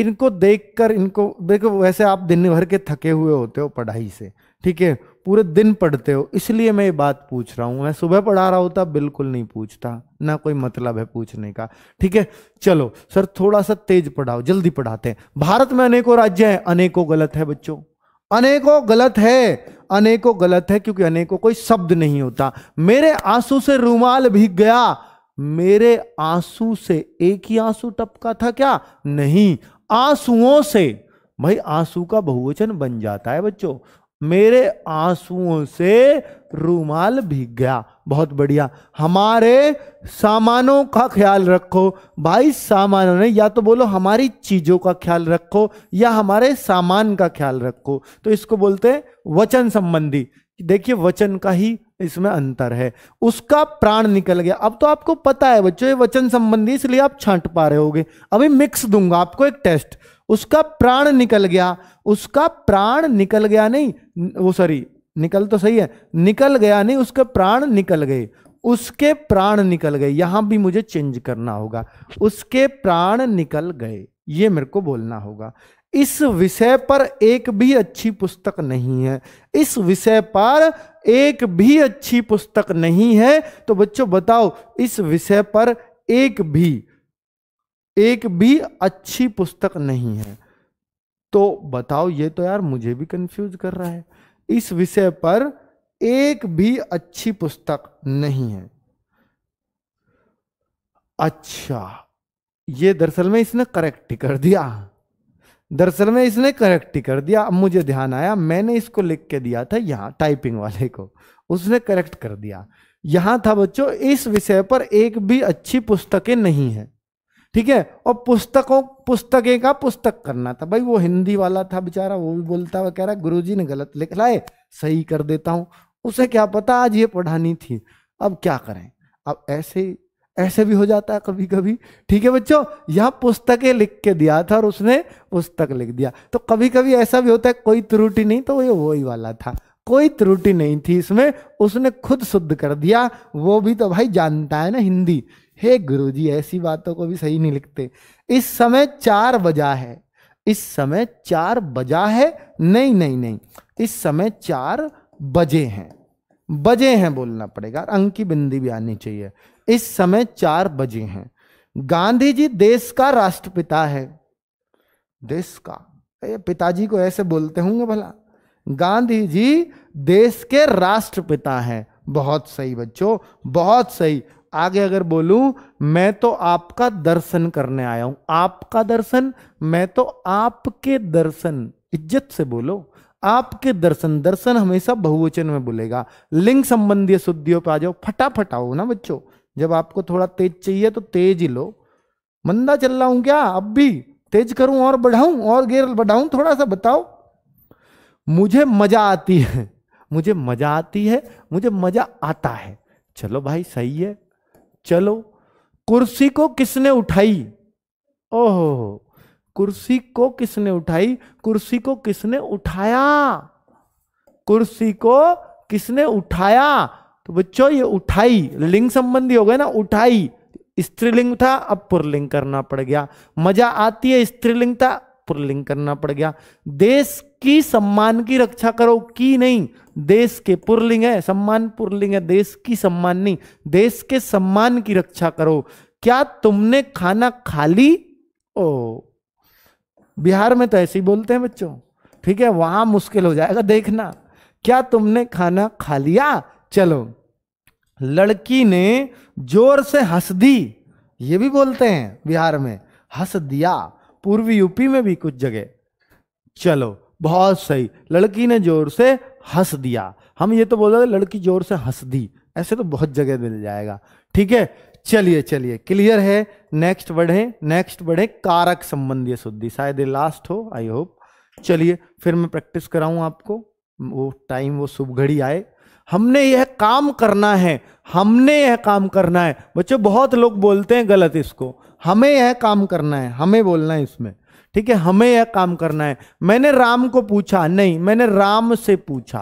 इनको देखकर इनको देखो वैसे आप दिन भर के थके हुए होते हो पढ़ाई से ठीक है पूरे दिन पढ़ते हो इसलिए मैं ये बात पूछ रहा हूँ मैं सुबह पढ़ा रहा होता बिल्कुल नहीं पूछता ना कोई मतलब है पूछने का ठीक है चलो सर थोड़ा सा तेज पढ़ाओ जल्दी पढ़ाते हैं भारत में अनेकों राज्य हैं अनेकों गलत है बच्चों अनेकों गलत है अनेकों गलत है क्योंकि अनेकों कोई शब्द नहीं होता मेरे आंसू से रूमाल भीग गया मेरे आंसू से एक ही आंसू टपका था क्या नहीं आंसुओं से भाई आंसू का बहुवचन बन जाता है बच्चों मेरे आंसुओं से रूमाल भीग गया बहुत बढ़िया हमारे सामानों का ख्याल रखो भाई सामानों ने या तो बोलो हमारी चीजों का ख्याल रखो या हमारे सामान का ख्याल रखो तो इसको बोलते हैं वचन संबंधी देखिए वचन का ही इसमें अंतर है उसका प्राण निकल गया अब तो आपको पता है बच्चों ये वचन संबंधी इसलिए आप छांट पा रहे होगे अभी मिक्स दूंगा आपको एक टेस्ट उसका प्राण निकल गया उसका प्राण निकल गया नहीं वो सॉरी निकल तो सही है निकल गया नहीं उसके प्राण निकल गए उसके प्राण निकल गए यहां भी मुझे चेंज करना होगा उसके प्राण निकल गए ये मेरे को बोलना होगा इस विषय पर एक भी अच्छी पुस्तक नहीं है इस विषय पर एक भी अच्छी पुस्तक नहीं है तो बच्चों बताओ इस विषय पर एक भी एक भी अच्छी पुस्तक नहीं है तो बताओ ये तो यार मुझे भी कंफ्यूज कर रहा है इस विषय पर एक भी अच्छी पुस्तक नहीं है अच्छा ये दरअसल में इसने करेक्ट कर दिया दरअसल में इसने करेक्ट कर दिया अब मुझे ध्यान आया मैंने इसको लिख के दिया था यहां टाइपिंग वाले को उसने करेक्ट कर दिया यहां था बच्चों इस विषय पर एक भी अच्छी पुस्तकें नहीं है ठीक है और पुस्तकों पुस्तके का पुस्तक करना था भाई वो हिंदी वाला था बेचारा वो भी बोलता हुआ कह रहा गुरु जी ने गलत लिख लाए सही कर देता हूँ उसे क्या पता आज ये पढ़ानी थी अब क्या करें अब ऐसे ऐसे भी हो जाता है कभी कभी ठीक है बच्चों यहाँ पुस्तकें लिख के दिया था और उसने पुस्तक लिख दिया तो कभी कभी ऐसा भी होता है कोई त्रुटि नहीं तो ये वही वाला था कोई त्रुटि नहीं थी इसमें उसने खुद शुद्ध कर दिया वो भी तो भाई जानता है ना हिंदी हे गुरुजी ऐसी बातों को भी सही नहीं लिखते इस समय चार बजा है इस समय चार बजा है नहीं नहीं नहीं इस समय चार बजे हैं बजे हैं बोलना पड़ेगा अंक की बिंदी भी आनी चाहिए इस समय चार बजे हैं गांधी जी देश का राष्ट्रपिता है देश का पिताजी को ऐसे बोलते होंगे भला गांधी जी देश के राष्ट्रपिता हैं बहुत सही बच्चों बहुत सही आगे अगर बोलू मैं तो आपका दर्शन करने आया हूं आपका दर्शन मैं तो आपके दर्शन इज्जत से बोलो आपके दर्शन दर्शन हमेशा बहुवचन में बोलेगा लिंग संबंधी शुद्धियों पर आ जाओ फटाफट आओ ना बच्चों जब आपको थोड़ा तेज चाहिए तो तेज ही लो मंदा चल रहा हूं क्या अब भी तेज करूं और बढ़ाऊं और गेर बढ़ाऊं थोड़ा सा बताओ मुझे मजा आती है मुझे मजा आती है मुझे मजा आता है चलो भाई सही है चलो कुर्सी को किसने उठाई ओहो कुर्सी को किसने उठाई कुर्सी को किसने उठाया कुर्सी को किसने उठाया तो बच्चों ये उठाई लिंग संबंधी हो गए ना उठाई स्त्रीलिंग था अब पुरलिंग करना पड़ गया मजा आती है स्त्रीलिंग था पुरलिंग करना पड़ गया देश की सम्मान की रक्षा करो की नहीं देश के पुरलिंग है सम्मान पुरलिंग है देश की सम्मान नहीं देश के सम्मान की रक्षा करो क्या तुमने खाना खा ली ओ बिहार में तो ऐसे ही बोलते हैं बच्चों ठीक है वहां मुश्किल हो जाएगा देखना क्या तुमने खाना खा लिया चलो लड़की ने जोर से हंस दी ये भी बोलते हैं बिहार में हंस दिया पूर्वी यूपी में भी कुछ जगह चलो बहुत सही लड़की ने जोर से हंस दिया हम ये तो बोल रहे थे लड़की जोर से हंस दी ऐसे तो बहुत जगह मिल जाएगा ठीक है चलिए चलिए क्लियर है नेक्स्ट बढ़े नेक्स्ट बढ़े कारक संबंधी शुद्धि शायद लास्ट हो आई होप चलिए फिर मैं प्रैक्टिस कराऊं आपको वो टाइम वो शुभ घड़ी आए हमने यह काम करना है हमने यह काम करना है बच्चों बहुत लोग बोलते हैं गलत इसको हमें यह काम करना है हमें बोलना है इसमें ठीक है हमें यह काम करना है मैंने राम को पूछा नहीं मैंने राम से पूछा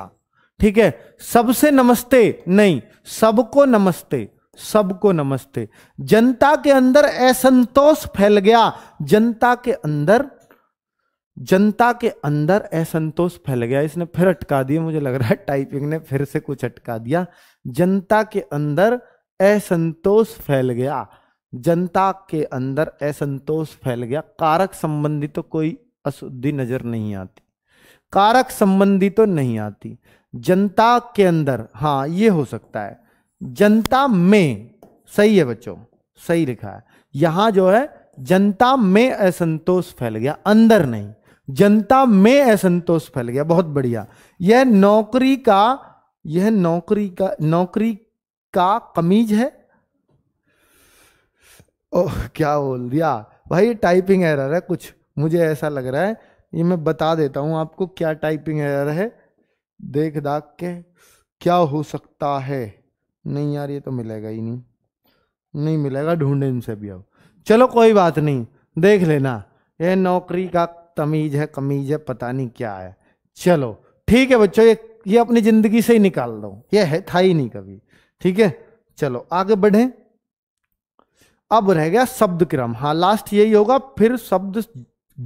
ठीक है सबसे नमस्ते नहीं सबको नमस्ते सबको नमस्ते जनता के अंदर असंतोष फैल गया जनता के अंदर जनता के अंदर असंतोष फैल गया इसने फिर अटका दिया मुझे लग रहा है टाइपिंग ने फिर से कुछ अटका दिया जनता के अंदर असंतोष फैल गया जनता के अंदर असंतोष फैल गया कारक संबंधी तो कोई अशुद्धि नजर नहीं आती कारक संबंधी तो नहीं आती जनता के अंदर हाँ ये हो सकता है जनता में सही है बच्चों सही लिखा है यहां जो है जनता में असंतोष फैल गया अंदर नहीं जनता में असंतोष फैल गया बहुत बढ़िया यह नौकरी का यह नौकरी का नौकरी का कमीज है ओह क्या बोल दिया भाई टाइपिंग एरर है कुछ मुझे ऐसा लग रहा है ये मैं बता देता हूँ आपको क्या टाइपिंग एरर है देख दाख के क्या हो सकता है नहीं यार ये तो मिलेगा ही नहीं नहीं मिलेगा ढूंढे इनसे भी अब चलो कोई बात नहीं देख लेना ये नौकरी का तमीज़ है कमीज़ है पता नहीं क्या है चलो ठीक है बच्चों ये ये अपनी ज़िंदगी से ही निकाल दो ये है था ही नहीं कभी ठीक है चलो आगे बढ़ें अब रह गया शब्द क्रम हाँ लास्ट यही होगा फिर शब्द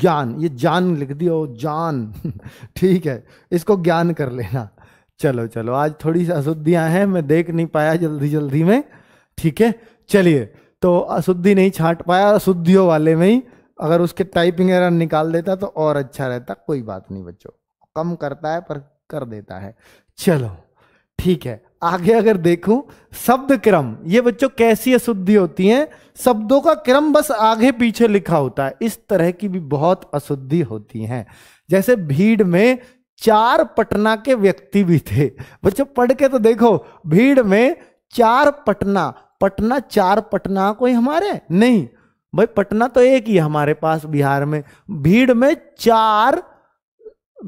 ज्ञान ये जान लिख दियो जान <laughs> ठीक है इसको ज्ञान कर लेना चलो चलो आज थोड़ी सी अशुद्धियां हैं मैं देख नहीं पाया जल्दी जल्दी में ठीक है चलिए तो अशुद्धि नहीं छाट पाया अशुद्धियों वाले में ही अगर उसके टाइपिंग एरर निकाल देता तो और अच्छा रहता कोई बात नहीं बच्चों कम करता है पर कर देता है चलो ठीक है आगे अगर देखूं शब्द क्रम ये बच्चों कैसी अशुद्धि होती है शब्दों का क्रम बस आगे पीछे लिखा होता है इस तरह की भी बहुत अशुद्धि होती हैं जैसे भीड़ में चार पटना के व्यक्ति भी थे बच्चों पढ़ के तो देखो भीड़ में चार पटना पटना चार पटना कोई हमारे नहीं भाई पटना तो एक ही हमारे पास बिहार में भीड़ में चार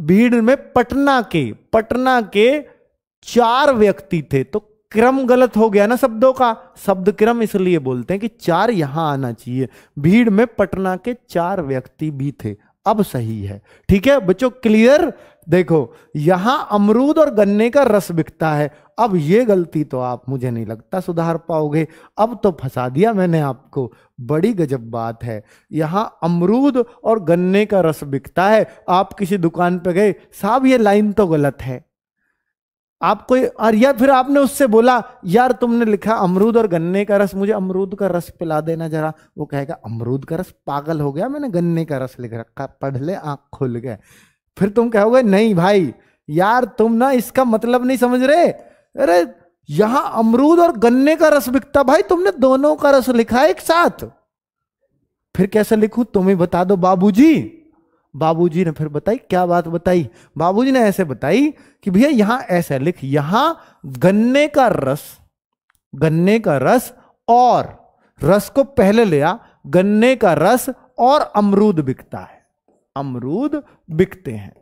भीड़ में पटना के पटना के चार व्यक्ति थे तो क्रम गलत हो गया ना शब्दों का शब्द क्रम इसलिए बोलते हैं कि चार यहां आना चाहिए भीड़ में पटना के चार व्यक्ति भी थे अब सही है ठीक है बच्चों क्लियर देखो यहां अमरूद और गन्ने का रस बिकता है अब ये गलती तो आप मुझे नहीं लगता सुधार पाओगे अब तो फंसा दिया मैंने आपको बड़ी गजब बात है यहाँ अमरूद और गन्ने का रस बिकता है आप किसी दुकान पे गए साहब ये लाइन तो गलत है आपको और या फिर आपने उससे बोला यार तुमने लिखा अमरूद और गन्ने का रस मुझे अमरूद का रस पिला देना जरा वो कहेगा अमरूद का रस पागल हो गया मैंने गन्ने का रस लिख रखा पढ़ ले आंख खुल गए फिर तुम कहोगे नहीं भाई यार तुम ना इसका मतलब नहीं समझ रहे अरे यहां अमरूद और गन्ने का रस बिकता भाई तुमने दोनों का रस लिखा एक साथ फिर कैसे लिखू तुम्हें बता दो बाबूजी बाबूजी ने फिर बताई क्या बात बताई बाबूजी ने ऐसे बताई कि भैया यहां ऐसा लिख यहां गन्ने का रस गन्ने का रस और रस को पहले लिया गन्ने का रस और अमरूद बिकता है अमरूद बिकते हैं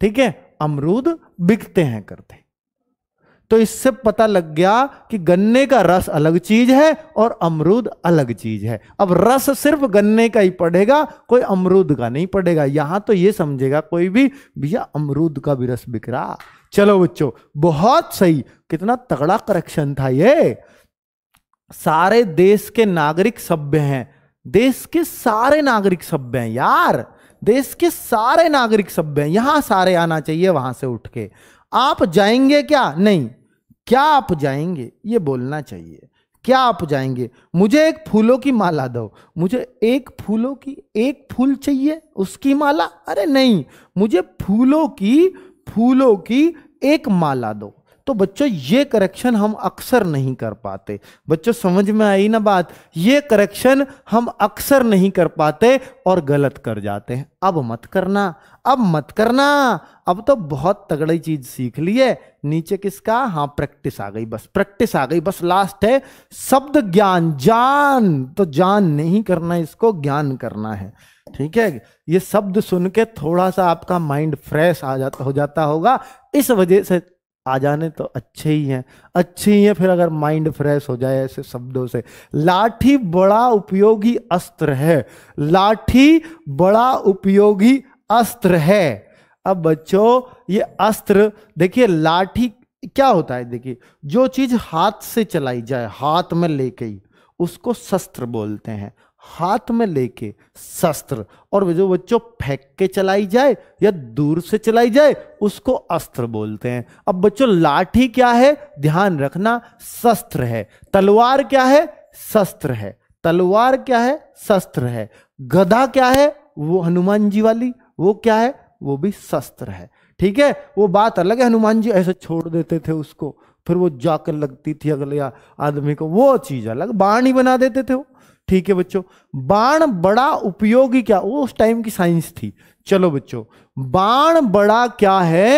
ठीक है अमरूद बिकते हैं करते तो इससे पता लग गया कि गन्ने का रस अलग चीज है और अमरूद अलग चीज है अब रस सिर्फ गन्ने का ही पड़ेगा कोई अमरूद का नहीं पड़ेगा यहां तो ये समझेगा कोई भी भैया अमरूद का भी रस बिक रहा चलो बच्चों बहुत सही कितना तगड़ा करेक्शन था ये सारे देश के नागरिक सभ्य हैं देश के सारे नागरिक सभ्य हैं यार देश के सारे नागरिक सभ्य हैं यहां सारे आना चाहिए वहां से उठ के आप जाएंगे क्या नहीं क्या आप जाएंगे ये बोलना चाहिए क्या आप जाएंगे मुझे एक फूलों की माला दो मुझे एक फूलों की एक फूल चाहिए उसकी माला अरे नहीं मुझे फूलों की फूलों की एक माला दो तो बच्चों ये करेक्शन हम अक्सर नहीं कर पाते बच्चों समझ में आई ना बात ये करेक्शन हम अक्सर नहीं कर पाते और गलत कर जाते हैं अब मत करना अब मत करना अब तो बहुत तगड़ी चीज सीख ली है नीचे किसका हाँ प्रैक्टिस आ गई बस प्रैक्टिस आ गई बस लास्ट है शब्द ज्ञान जान तो जान नहीं करना इसको ज्ञान करना है ठीक है ये शब्द सुन के थोड़ा सा आपका माइंड फ्रेश आ जाता हो जाता होगा इस वजह से आ जाने तो अच्छे ही हैं अच्छे ही हैं फिर अगर माइंड फ्रेश हो जाए ऐसे शब्दों से लाठी बड़ा उपयोगी अस्त्र है लाठी बड़ा उपयोगी अस्त्र है अब बच्चों ये अस्त्र देखिए लाठी क्या होता है देखिए जो चीज हाथ से चलाई जाए हाथ में लेके ही उसको शस्त्र बोलते हैं हाथ में लेके शस्त्र और वे जो बच्चों फेंक के चलाई जाए या दूर से चलाई जाए उसको अस्त्र बोलते हैं अब बच्चों लाठी क्या है ध्यान रखना शस्त्र है तलवार क्या है शस्त्र है तलवार क्या है शस्त्र है गधा क्या है वो हनुमान जी वाली वो क्या है वो भी शस्त्र है ठीक है वो बात अलग है हनुमान जी ऐसे छोड़ देते थे उसको फिर वो जाकर लगती थी अगले आदमी को वो चीज अलग बाण ही बना देते थे वो ठीक है बच्चों बाण बड़ा उपयोगी क्या वो उस टाइम की साइंस थी चलो बच्चों बाण बड़ा क्या है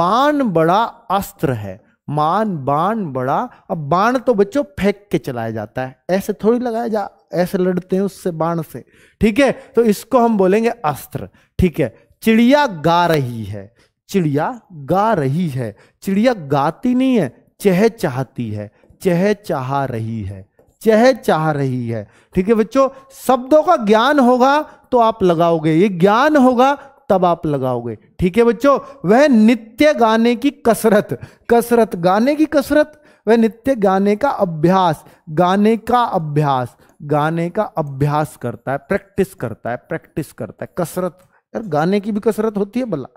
बाण बड़ा अस्त्र है मान बाण बड़ा अब बाण तो बच्चों फेंक के चलाया जाता है ऐसे थोड़ी लगाया जा ऐसे लड़ते हैं उससे बाण से ठीक है तो इसको हम बोलेंगे अस्त्र ठीक है चिड़िया गा रही है चिड़िया गा रही है चिड़िया गाती नहीं है चह चाहती है चह चाह रही है चह चाह रही है ठीक है बच्चों शब्दों का ज्ञान होगा तो आप लगाओगे ये ज्ञान होगा तब आप लगाओगे ठीक है बच्चों वह नित्य गाने की कसरत कसरत गाने की कसरत वह नित्य गाने का अभ्यास गाने का अभ्यास गाने का अभ्यास करता है प्रैक्टिस करता है प्रैक्टिस करता है कसरत यार गाने की भी कसरत होती है भला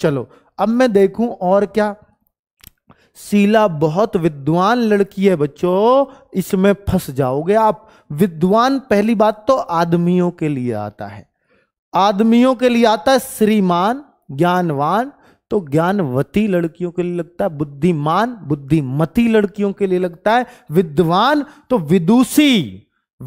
चलो अब मैं देखूं और क्या शीला बहुत विद्वान लड़की है बच्चों इसमें फंस जाओगे आप विद्वान पहली बात तो आदमियों के लिए आता है आदमियों के लिए आता है श्रीमान ज्ञानवान तो ज्ञानवती लड़कियों के लिए लगता है बुद्धिमान बुद्धिमती लड़कियों के लिए लगता है विद्वान तो विदुषी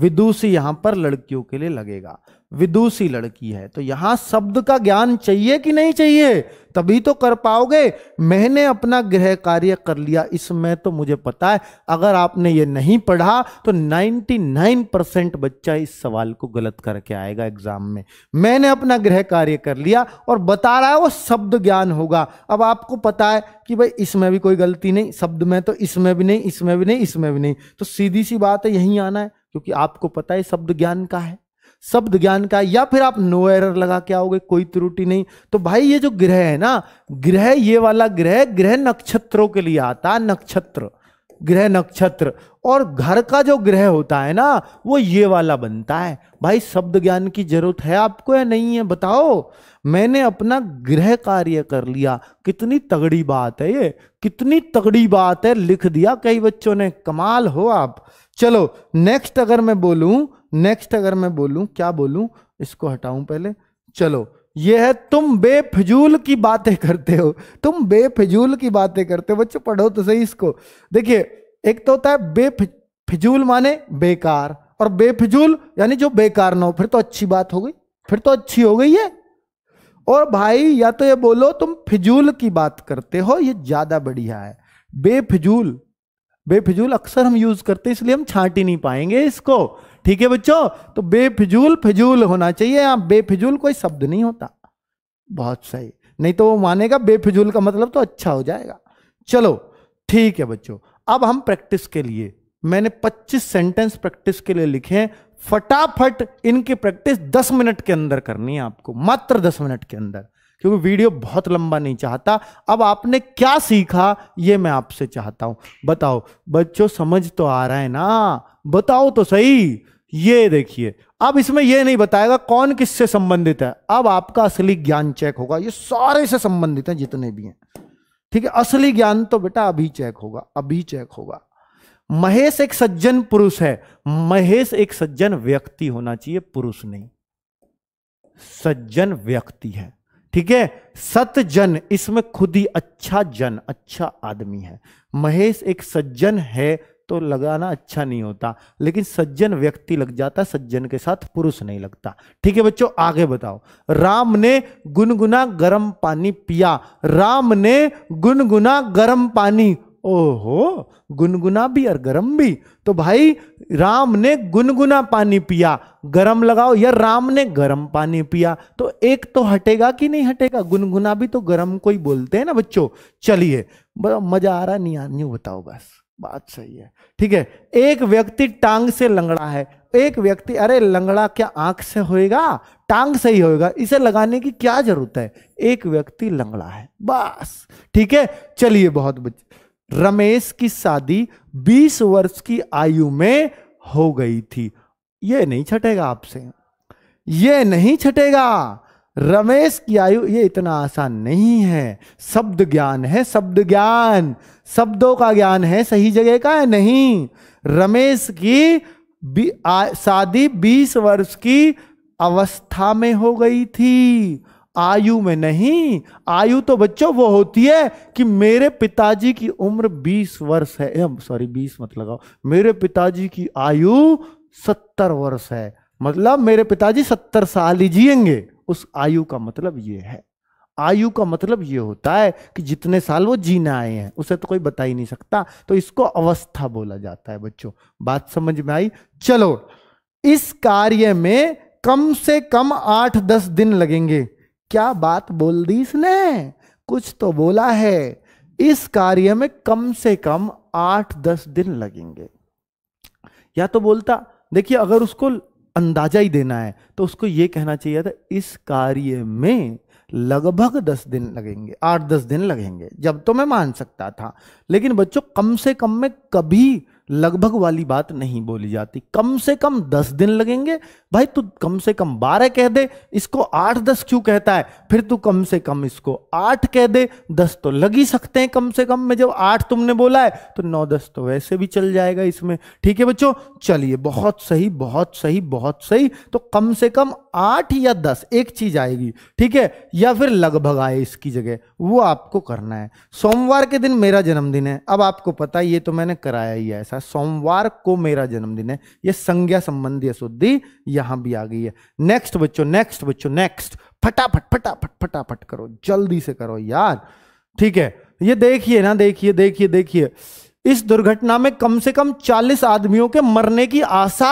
विदुषी यहां पर लड़कियों के लिए लगेगा विदुषी लड़की है तो यहां शब्द का ज्ञान चाहिए कि नहीं चाहिए तभी तो कर पाओगे मैंने अपना गृह कार्य कर लिया इसमें तो मुझे पता है अगर आपने ये नहीं पढ़ा तो 99 परसेंट बच्चा इस सवाल को गलत करके आएगा एग्जाम में मैंने अपना गृह कार्य कर लिया और बता रहा है वो शब्द ज्ञान होगा अब आपको पता है कि भाई इसमें भी कोई गलती नहीं शब्द में तो इसमें भी नहीं इसमें भी नहीं इसमें भी नहीं तो सीधी सी बात है यहीं आना है क्योंकि आपको पता है शब्द ज्ञान का है शब्द ज्ञान का या फिर आप नो एरर लगा के आओगे कोई त्रुटि नहीं तो भाई ये जो ग्रह है ना ग्रह ये वाला ग्रह ग्रह नक्षत्रों के लिए आता नक्षत्र ग्रह नक्षत्र और घर का जो ग्रह होता है ना वो ये वाला बनता है भाई शब्द ज्ञान की जरूरत है आपको या नहीं है बताओ मैंने अपना ग्रह कार्य कर लिया कितनी तगड़ी बात है ये कितनी तगड़ी बात है लिख दिया कई बच्चों ने कमाल हो आप चलो नेक्स्ट अगर मैं बोलूं नेक्स्ट अगर मैं बोलूं क्या बोलूं इसको हटाऊं पहले चलो ये है तुम बेफजूल की बातें करते हो तुम बेफजूल की बातें करते हो बच्चों पढ़ो तो सही इसको देखिए एक तो होता है बेफजूल माने बेकार और बेफजूल यानी जो बेकार ना हो फिर तो अच्छी बात हो गई फिर तो अच्छी हो गई है और भाई या तो ये बोलो तुम फिजूल की बात करते हो ये ज्यादा बढ़िया है बेफिजूल बेफिजूल अक्सर हम यूज करते हैं इसलिए हम छांट ही नहीं पाएंगे इसको ठीक है बच्चों तो बेफिजूल फिजूल होना चाहिए यहाँ बेफिजूल कोई शब्द नहीं होता बहुत सही नहीं तो वो मानेगा बेफिजूल का मतलब तो अच्छा हो जाएगा चलो ठीक है बच्चों अब हम प्रैक्टिस के लिए मैंने 25 सेंटेंस प्रैक्टिस के लिए लिखे हैं फटाफट इनकी प्रैक्टिस 10 मिनट के अंदर करनी है आपको मात्र 10 मिनट के अंदर क्योंकि वीडियो बहुत लंबा नहीं चाहता अब आपने क्या सीखा ये मैं आपसे चाहता हूं बताओ बच्चों समझ तो आ रहा है ना बताओ तो सही ये देखिए अब इसमें यह नहीं बताएगा कौन किससे संबंधित है अब आपका असली ज्ञान चेक होगा ये सारे से संबंधित हैं जितने भी हैं ठीक है असली ज्ञान तो बेटा अभी चेक होगा अभी चेक होगा महेश एक सज्जन पुरुष है महेश एक सज्जन व्यक्ति होना चाहिए पुरुष नहीं सज्जन व्यक्ति है ठीक है सतजन इसमें खुद ही अच्छा जन अच्छा आदमी है महेश एक सज्जन है तो लगाना अच्छा नहीं होता लेकिन सज्जन व्यक्ति लग जाता सज्जन के साथ पुरुष नहीं लगता ठीक है बच्चों आगे बताओ राम ने गुनगुना गर्म पानी पिया राम ने गुनगुना गर्म पानी ओहो गुनगुना भी और गर्म भी तो भाई राम ने गुनगुना पानी पिया गरम लगाओ या राम ने गरम पानी पिया तो एक तो हटेगा कि नहीं हटेगा गुनगुना भी तो गरम को ही बोलते हैं ना बच्चों चलिए मजा आ रहा नहीं आ बताओ बस बात सही है ठीक है एक व्यक्ति टांग से लंगड़ा है एक व्यक्ति अरे लंगड़ा क्या आंख से होएगा टांग से ही होएगा इसे लगाने की क्या जरूरत है एक व्यक्ति लंगड़ा है बस ठीक है चलिए बहुत बच्चे रमेश की शादी 20 वर्ष की आयु में हो गई थी ये नहीं छटेगा आपसे ये नहीं छटेगा रमेश की आयु ये इतना आसान नहीं है शब्द ज्ञान है शब्द ज्ञान शब्दों का ज्ञान है सही जगह का है नहीं रमेश की शादी बीस वर्ष की अवस्था में हो गई थी आयु में नहीं आयु तो बच्चों वो होती है कि मेरे पिताजी की उम्र बीस वर्ष है सॉरी बीस मत लगाओ मेरे पिताजी की आयु सत्तर वर्ष है मतलब मेरे पिताजी सत्तर साल ही जिएंगे उस आयु का मतलब ये है आयु का मतलब ये होता है कि जितने साल वो जीने आए हैं उसे तो कोई बता ही नहीं सकता तो इसको अवस्था बोला जाता है बच्चों बात समझ में आई चलो इस कार्य में कम से कम आठ दस दिन लगेंगे क्या बात बोल दी इसने कुछ तो बोला है इस कार्य में कम से कम आठ दस दिन लगेंगे या तो बोलता देखिए अगर उसको अंदाजा ही देना है तो उसको यह कहना चाहिए था इस कार्य में लगभग दस दिन लगेंगे आठ दस दिन लगेंगे जब तो मैं मान सकता था लेकिन बच्चों कम से कम में कभी लगभग वाली बात नहीं बोली जाती कम से कम दस दिन लगेंगे भाई तू कम से कम बारह कह दे इसको आठ दस क्यों कहता है फिर तू कम से कम इसको आठ कह दे दस तो लग ही सकते हैं कम से कम में जब आठ तुमने बोला है तो नौ दस तो वैसे भी चल जाएगा इसमें ठीक है बच्चों चलिए बहुत सही बहुत सही बहुत सही तो कम से कम आठ या दस एक चीज आएगी ठीक है या फिर लगभग आए इसकी जगह वो आपको करना है सोमवार के दिन मेरा जन्मदिन है अब आपको पता है ये तो मैंने कराया ही है ऐसा सोमवार को मेरा जन्मदिन है ये संज्ञा संबंधी अशुद्धि यहां भी आ गई है नेक्स्ट बच्चों नेक्स्ट बच्चों नेक्स्ट फटाफट फटाफट फटाफट करो जल्दी से करो यार ठीक है ये देखिए ना देखिए देखिए देखिए इस दुर्घटना में कम से कम 40 आदमियों के मरने की आशा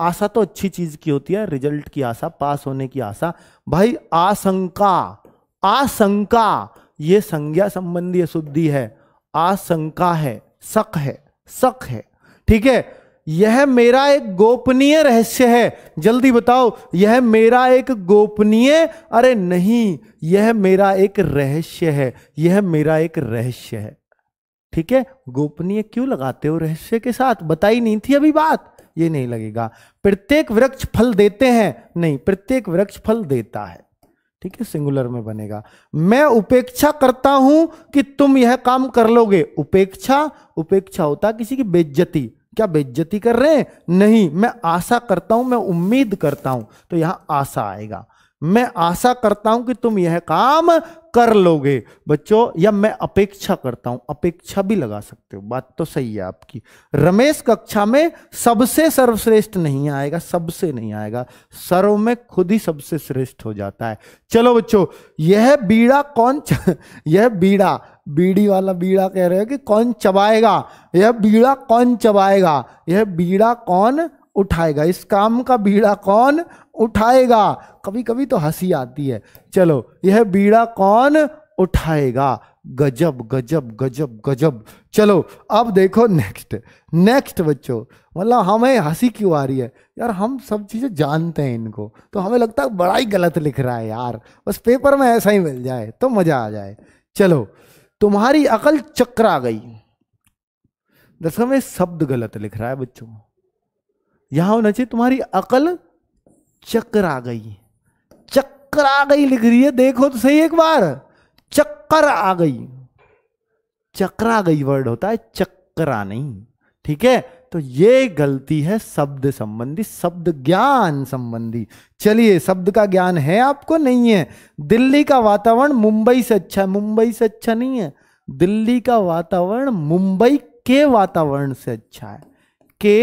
आशा तो अच्छी चीज की होती है रिजल्ट की आशा पास होने की आशा भाई आशंका आशंका ये संज्ञा संबंधी अशुद्धि है आशंका है शक है शक है ठीक है यह मेरा एक गोपनीय रहस्य है जल्दी बताओ यह मेरा एक गोपनीय अरे नहीं यह मेरा एक रहस्य है यह मेरा एक रहस्य है ठीक है गोपनीय क्यों लगाते हो रहस्य के साथ बताई नहीं थी अभी बात ये नहीं लगेगा प्रत्येक वृक्ष फल देते हैं नहीं प्रत्येक वृक्ष फल देता है ठीक है सिंगुलर में बनेगा मैं उपेक्षा करता हूं कि तुम यह काम कर लोगे उपेक्षा उपेक्षा होता किसी की बेज्जती क्या बेज्जती कर रहे हैं नहीं मैं आशा करता हूं मैं उम्मीद करता हूं तो यहां आशा आएगा मैं आशा करता हूं कि तुम यह काम कर लोगे बच्चों या मैं अपेक्षा करता हूं अपेक्षा भी लगा सकते हो बात तो सही है आपकी रमेश कक्षा में सबसे सर्वश्रेष्ठ नहीं आएगा सबसे नहीं आएगा सर्व में खुद ही सबसे श्रेष्ठ हो जाता है चलो बच्चों यह बीड़ा कौन च... यह बीड़ा बीड़ी वाला बीड़ा कह रहे हो कि कौन चबाएगा यह बीड़ा कौन चबाएगा यह बीड़ा कौन उठाएगा इस काम का बीड़ा कौन उठाएगा कभी कभी तो हंसी आती है चलो यह बीड़ा कौन उठाएगा गजब गजब गजब गजब चलो अब देखो नेक्स्ट नेक्स्ट बच्चों मतलब हमें हंसी क्यों आ रही है यार हम सब चीज़ें जानते हैं इनको तो हमें लगता है बड़ा ही गलत लिख रहा है यार बस पेपर में ऐसा ही मिल जाए तो मज़ा आ जाए चलो तुम्हारी अकल चक्रा गई दरअसल में शब्द गलत लिख रहा है बच्चों यहां होना चाहिए तुम्हारी अकल चक्कर आ गई चक्कर आ गई लिख रही है देखो तो सही एक बार चक्कर आ गई चक्रा आ गई वर्ड होता है चक्करा नहीं ठीक है तो ये गलती है शब्द संबंधी शब्द ज्ञान संबंधी चलिए शब्द का ज्ञान है आपको नहीं है दिल्ली का वातावरण मुंबई से अच्छा है मुंबई से अच्छा नहीं है दिल्ली का वातावरण मुंबई के वातावरण से अच्छा है के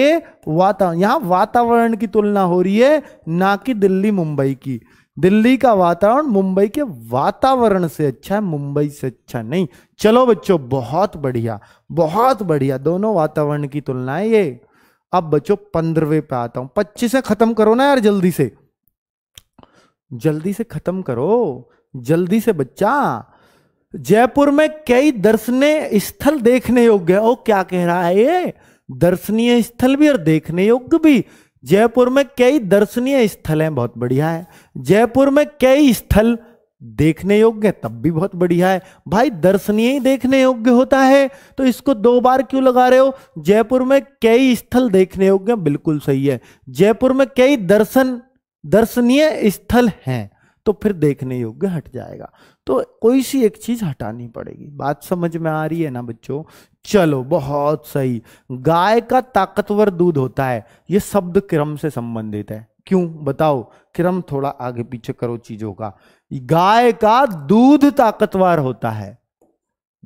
वातावरण यहाँ वातावरण की तुलना हो रही है ना कि दिल्ली मुंबई की दिल्ली का वातावरण मुंबई के वातावरण से अच्छा है मुंबई से अच्छा नहीं चलो बच्चों बहुत बढ़िया बहुत बढ़िया दोनों वातावरण की तुलना है ये अब बच्चों पंद्रहवें पे आता हूं पच्चीस खत्म करो ना यार जल्दी से जल्दी से खत्म करो जल्दी से बच्चा जयपुर में कई दर्शनीय स्थल देखने योग्य ओ क्या कह रहा है ये दर्शनीय स्थल भी और देखने योग्य भी जयपुर में कई दर्शनीय स्थल हैं बहुत बढ़िया है जयपुर में कई स्थल देखने योग्य है तब भी बहुत बढ़िया है भाई दर्शनीय ही देखने योग्य होता है तो इसको दो बार क्यों लगा रहे हो जयपुर में कई स्थल देखने योग्य बिल्कुल सही है जयपुर में कई दर्शन दर्शनीय स्थल हैं तो फिर देखने योग्य हट जाएगा तो कोई सी एक चीज हटानी पड़ेगी बात समझ में आ रही है ना बच्चों चलो बहुत सही गाय का ताकतवर दूध होता है ये शब्द क्रम से संबंधित है क्यों बताओ क्रम थोड़ा आगे पीछे करो चीजों का गाय का दूध ताकतवर होता है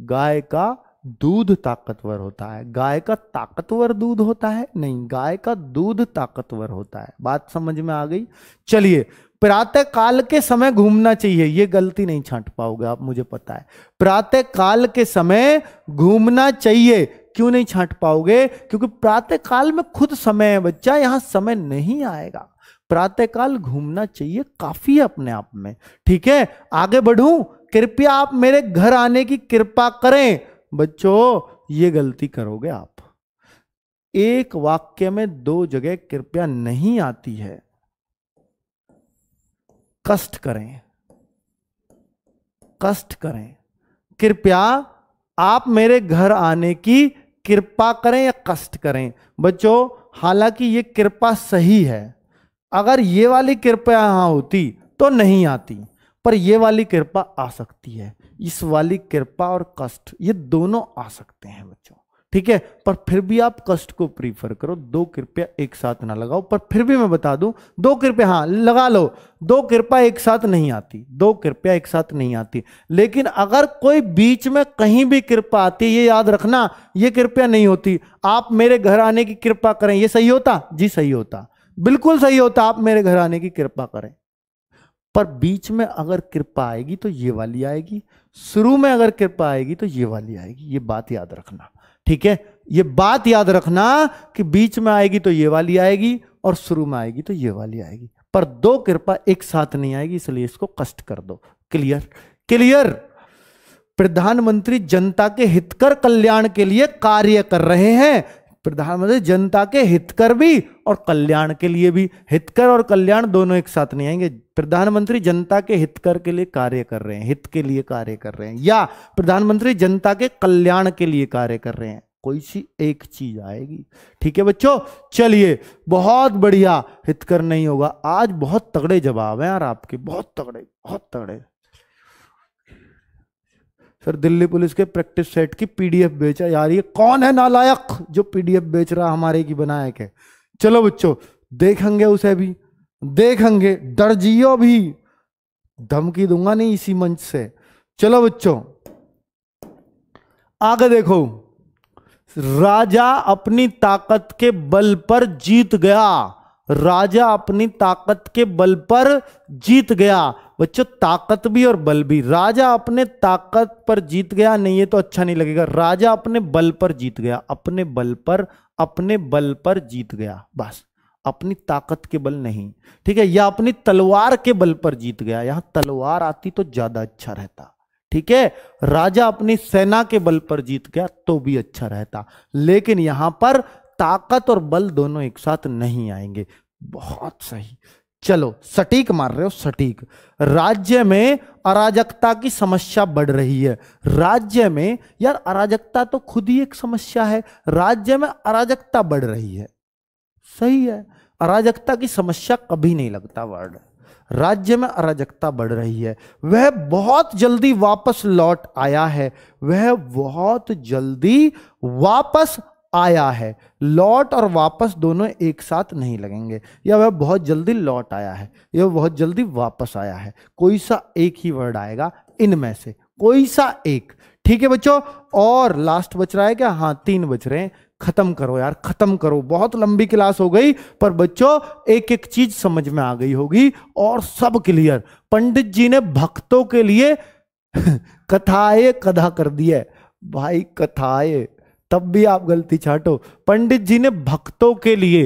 गाय का दूध ताकतवर होता है गाय का ताकतवर दूध होता है नहीं गाय का दूध ताकतवर होता है बात समझ में आ गई चलिए प्रातः काल के समय घूमना चाहिए यह गलती नहीं छांट पाओगे आप मुझे पता है प्रातः काल के समय घूमना चाहिए क्यों नहीं छांट पाओगे क्योंकि प्रातः काल में खुद समय है बच्चा यहां समय नहीं आएगा प्रातः काल घूमना चाहिए काफी है अपने आप में ठीक है आगे बढ़ू कृपया आप मेरे घर आने की कृपा करें बच्चों ये गलती करोगे आप एक वाक्य में दो जगह कृपया नहीं आती है कष्ट करें कष्ट करें कृपया आप मेरे घर आने की कृपा करें या कष्ट करें बच्चों हालांकि ये कृपा सही है अगर ये वाली कृपा यहां होती तो नहीं आती पर ये वाली कृपा आ सकती है इस वाली कृपा और कष्ट ये दोनों आ सकते हैं बच्चों ठीक है पर फिर भी आप कष्ट को प्रीफर करो दो कृपया एक साथ ना लगाओ पर फिर भी मैं बता दूं दो कृपया हाँ लगा लो दो कृपया एक साथ नहीं आती दो कृपया एक साथ नहीं आती लेकिन अगर कोई बीच में कहीं भी कृपा आती है ये याद रखना ये कृपया नहीं होती आप मेरे घर आने की कृपा करें ये सही होता जी सही होता बिल्कुल सही होता आप मेरे घर आने की कृपा करें पर बीच में अगर कृपा आएगी तो ये वाली आएगी शुरू में अगर कृपा आएगी तो ये वाली आएगी ये बात याद रखना ठीक है ये बात याद रखना कि बीच में आएगी तो ये वाली आएगी और शुरू में आएगी तो ये वाली आएगी पर दो कृपा एक साथ नहीं आएगी इसलिए इसको कष्ट कर दो क्लियर क्लियर प्रधानमंत्री जनता के हितकर कल्याण के लिए कार्य कर रहे हैं प्रधानमंत्री जनता के हितकर भी और कल्याण के लिए भी हितकर और कल्याण दोनों एक साथ नहीं आएंगे प्रधानमंत्री जनता के हितकर के लिए कार्य कर रहे हैं हित के लिए कार्य कर रहे हैं या प्रधानमंत्री जनता के कल्याण के लिए कार्य कर रहे हैं कोई सी एक चीज आएगी ठीक है बच्चों चलिए बहुत बढ़िया हितकर नहीं होगा आज बहुत तगड़े जवाब हैं यार आपके बहुत तगड़े बहुत तगड़े फिर दिल्ली पुलिस के प्रैक्टिस सेट की पीडीएफ बेचा यार ये कौन है नालायक जो पीडीएफ बेच रहा हमारे की बनाया के चलो बच्चों देखेंगे उसे भी देखेंगे डर जियो भी धमकी दूंगा नहीं इसी मंच से चलो बच्चों आगे देखो राजा अपनी ताकत के बल पर जीत गया राजा अपनी ताकत के बल पर जीत गया बच्चों ताकत भी और बल भी राजा अपने ताकत पर जीत गया नहीं है तो अच्छा नहीं लगेगा राजा अपने बल पर जीत गया अपने बल पर अपने बल पर जीत गया बस अपनी ताकत के बल नहीं ठीक है या अपनी तलवार के बल पर जीत गया यहां तलवार आती तो ज्यादा अच्छा रहता ठीक है राजा अपनी सेना के बल पर जीत गया तो भी अच्छा रहता लेकिन यहां पर ताकत और बल दोनों एक साथ नहीं आएंगे बहुत सही चलो सटीक मार रहे हो सटीक राज्य में अराजकता की समस्या बढ़ रही है राज्य में यार अराजकता तो खुद ही एक समस्या है राज्य में अराजकता बढ़ रही है सही है अराजकता की समस्या कभी नहीं लगता वर्ड राज्य में अराजकता बढ़ रही है वह बहुत जल्दी वापस लौट आया है वह बहुत जल्दी वापस आया है लौट और वापस दोनों एक साथ नहीं लगेंगे या वह बहुत जल्दी लौट आया है या बहुत जल्दी वापस आया है कोई सा एक ही वर्ड आएगा इनमें से कोई सा एक ठीक है बच्चों और लास्ट बच रहा है क्या हाँ तीन बच रहे हैं खत्म करो यार खत्म करो बहुत लंबी क्लास हो गई पर बच्चों एक एक चीज समझ में आ गई होगी और सब क्लियर पंडित जी ने भक्तों के लिए <laughs> कथाए कथा कर दी है भाई कथाए तब भी आप गलती छाटो पंडित जी ने भक्तों के लिए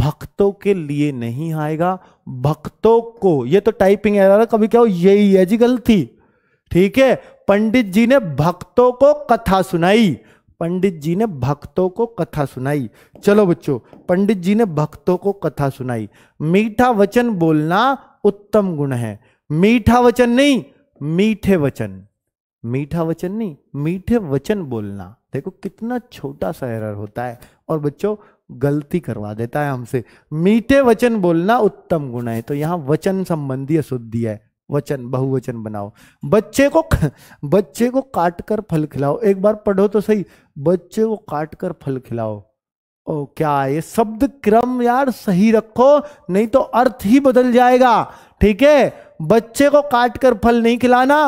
भक्तों के लिए नहीं आएगा भक्तों को ये तो टाइपिंग एरर कभी क्या हो यही है जी गलती ठीक है पंडित जी ने भक्तों को कथा सुनाई पंडित जी ने भक्तों को कथा सुनाई चलो बच्चों पंडित जी ने भक्तों को कथा सुनाई मीठा वचन बोलना उत्तम गुण है मीठा वचन नहीं मीठे वचन मीठा वचन नहीं मीठे वचन बोलना देखो कितना छोटा सा एरर होता है और बच्चों गलती करवा देता है हमसे मीठे वचन बोलना उत्तम गुण है तो यहाँ वचन संबंधी अशुद्धि है वचन बहुवचन बनाओ बच्चे को बच्चे को काट कर फल खिलाओ एक बार पढ़ो तो सही बच्चे को काट कर फल खिलाओ ओ क्या ये शब्द क्रम यार सही रखो नहीं तो अर्थ ही बदल जाएगा ठीक है बच्चे को काट कर फल नहीं खिलाना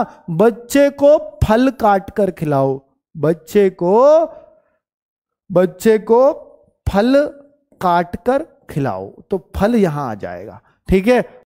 बच्चे को फल काट कर खिलाओ बच्चे को बच्चे को फल काट कर खिलाओ तो फल यहां आ जाएगा ठीक है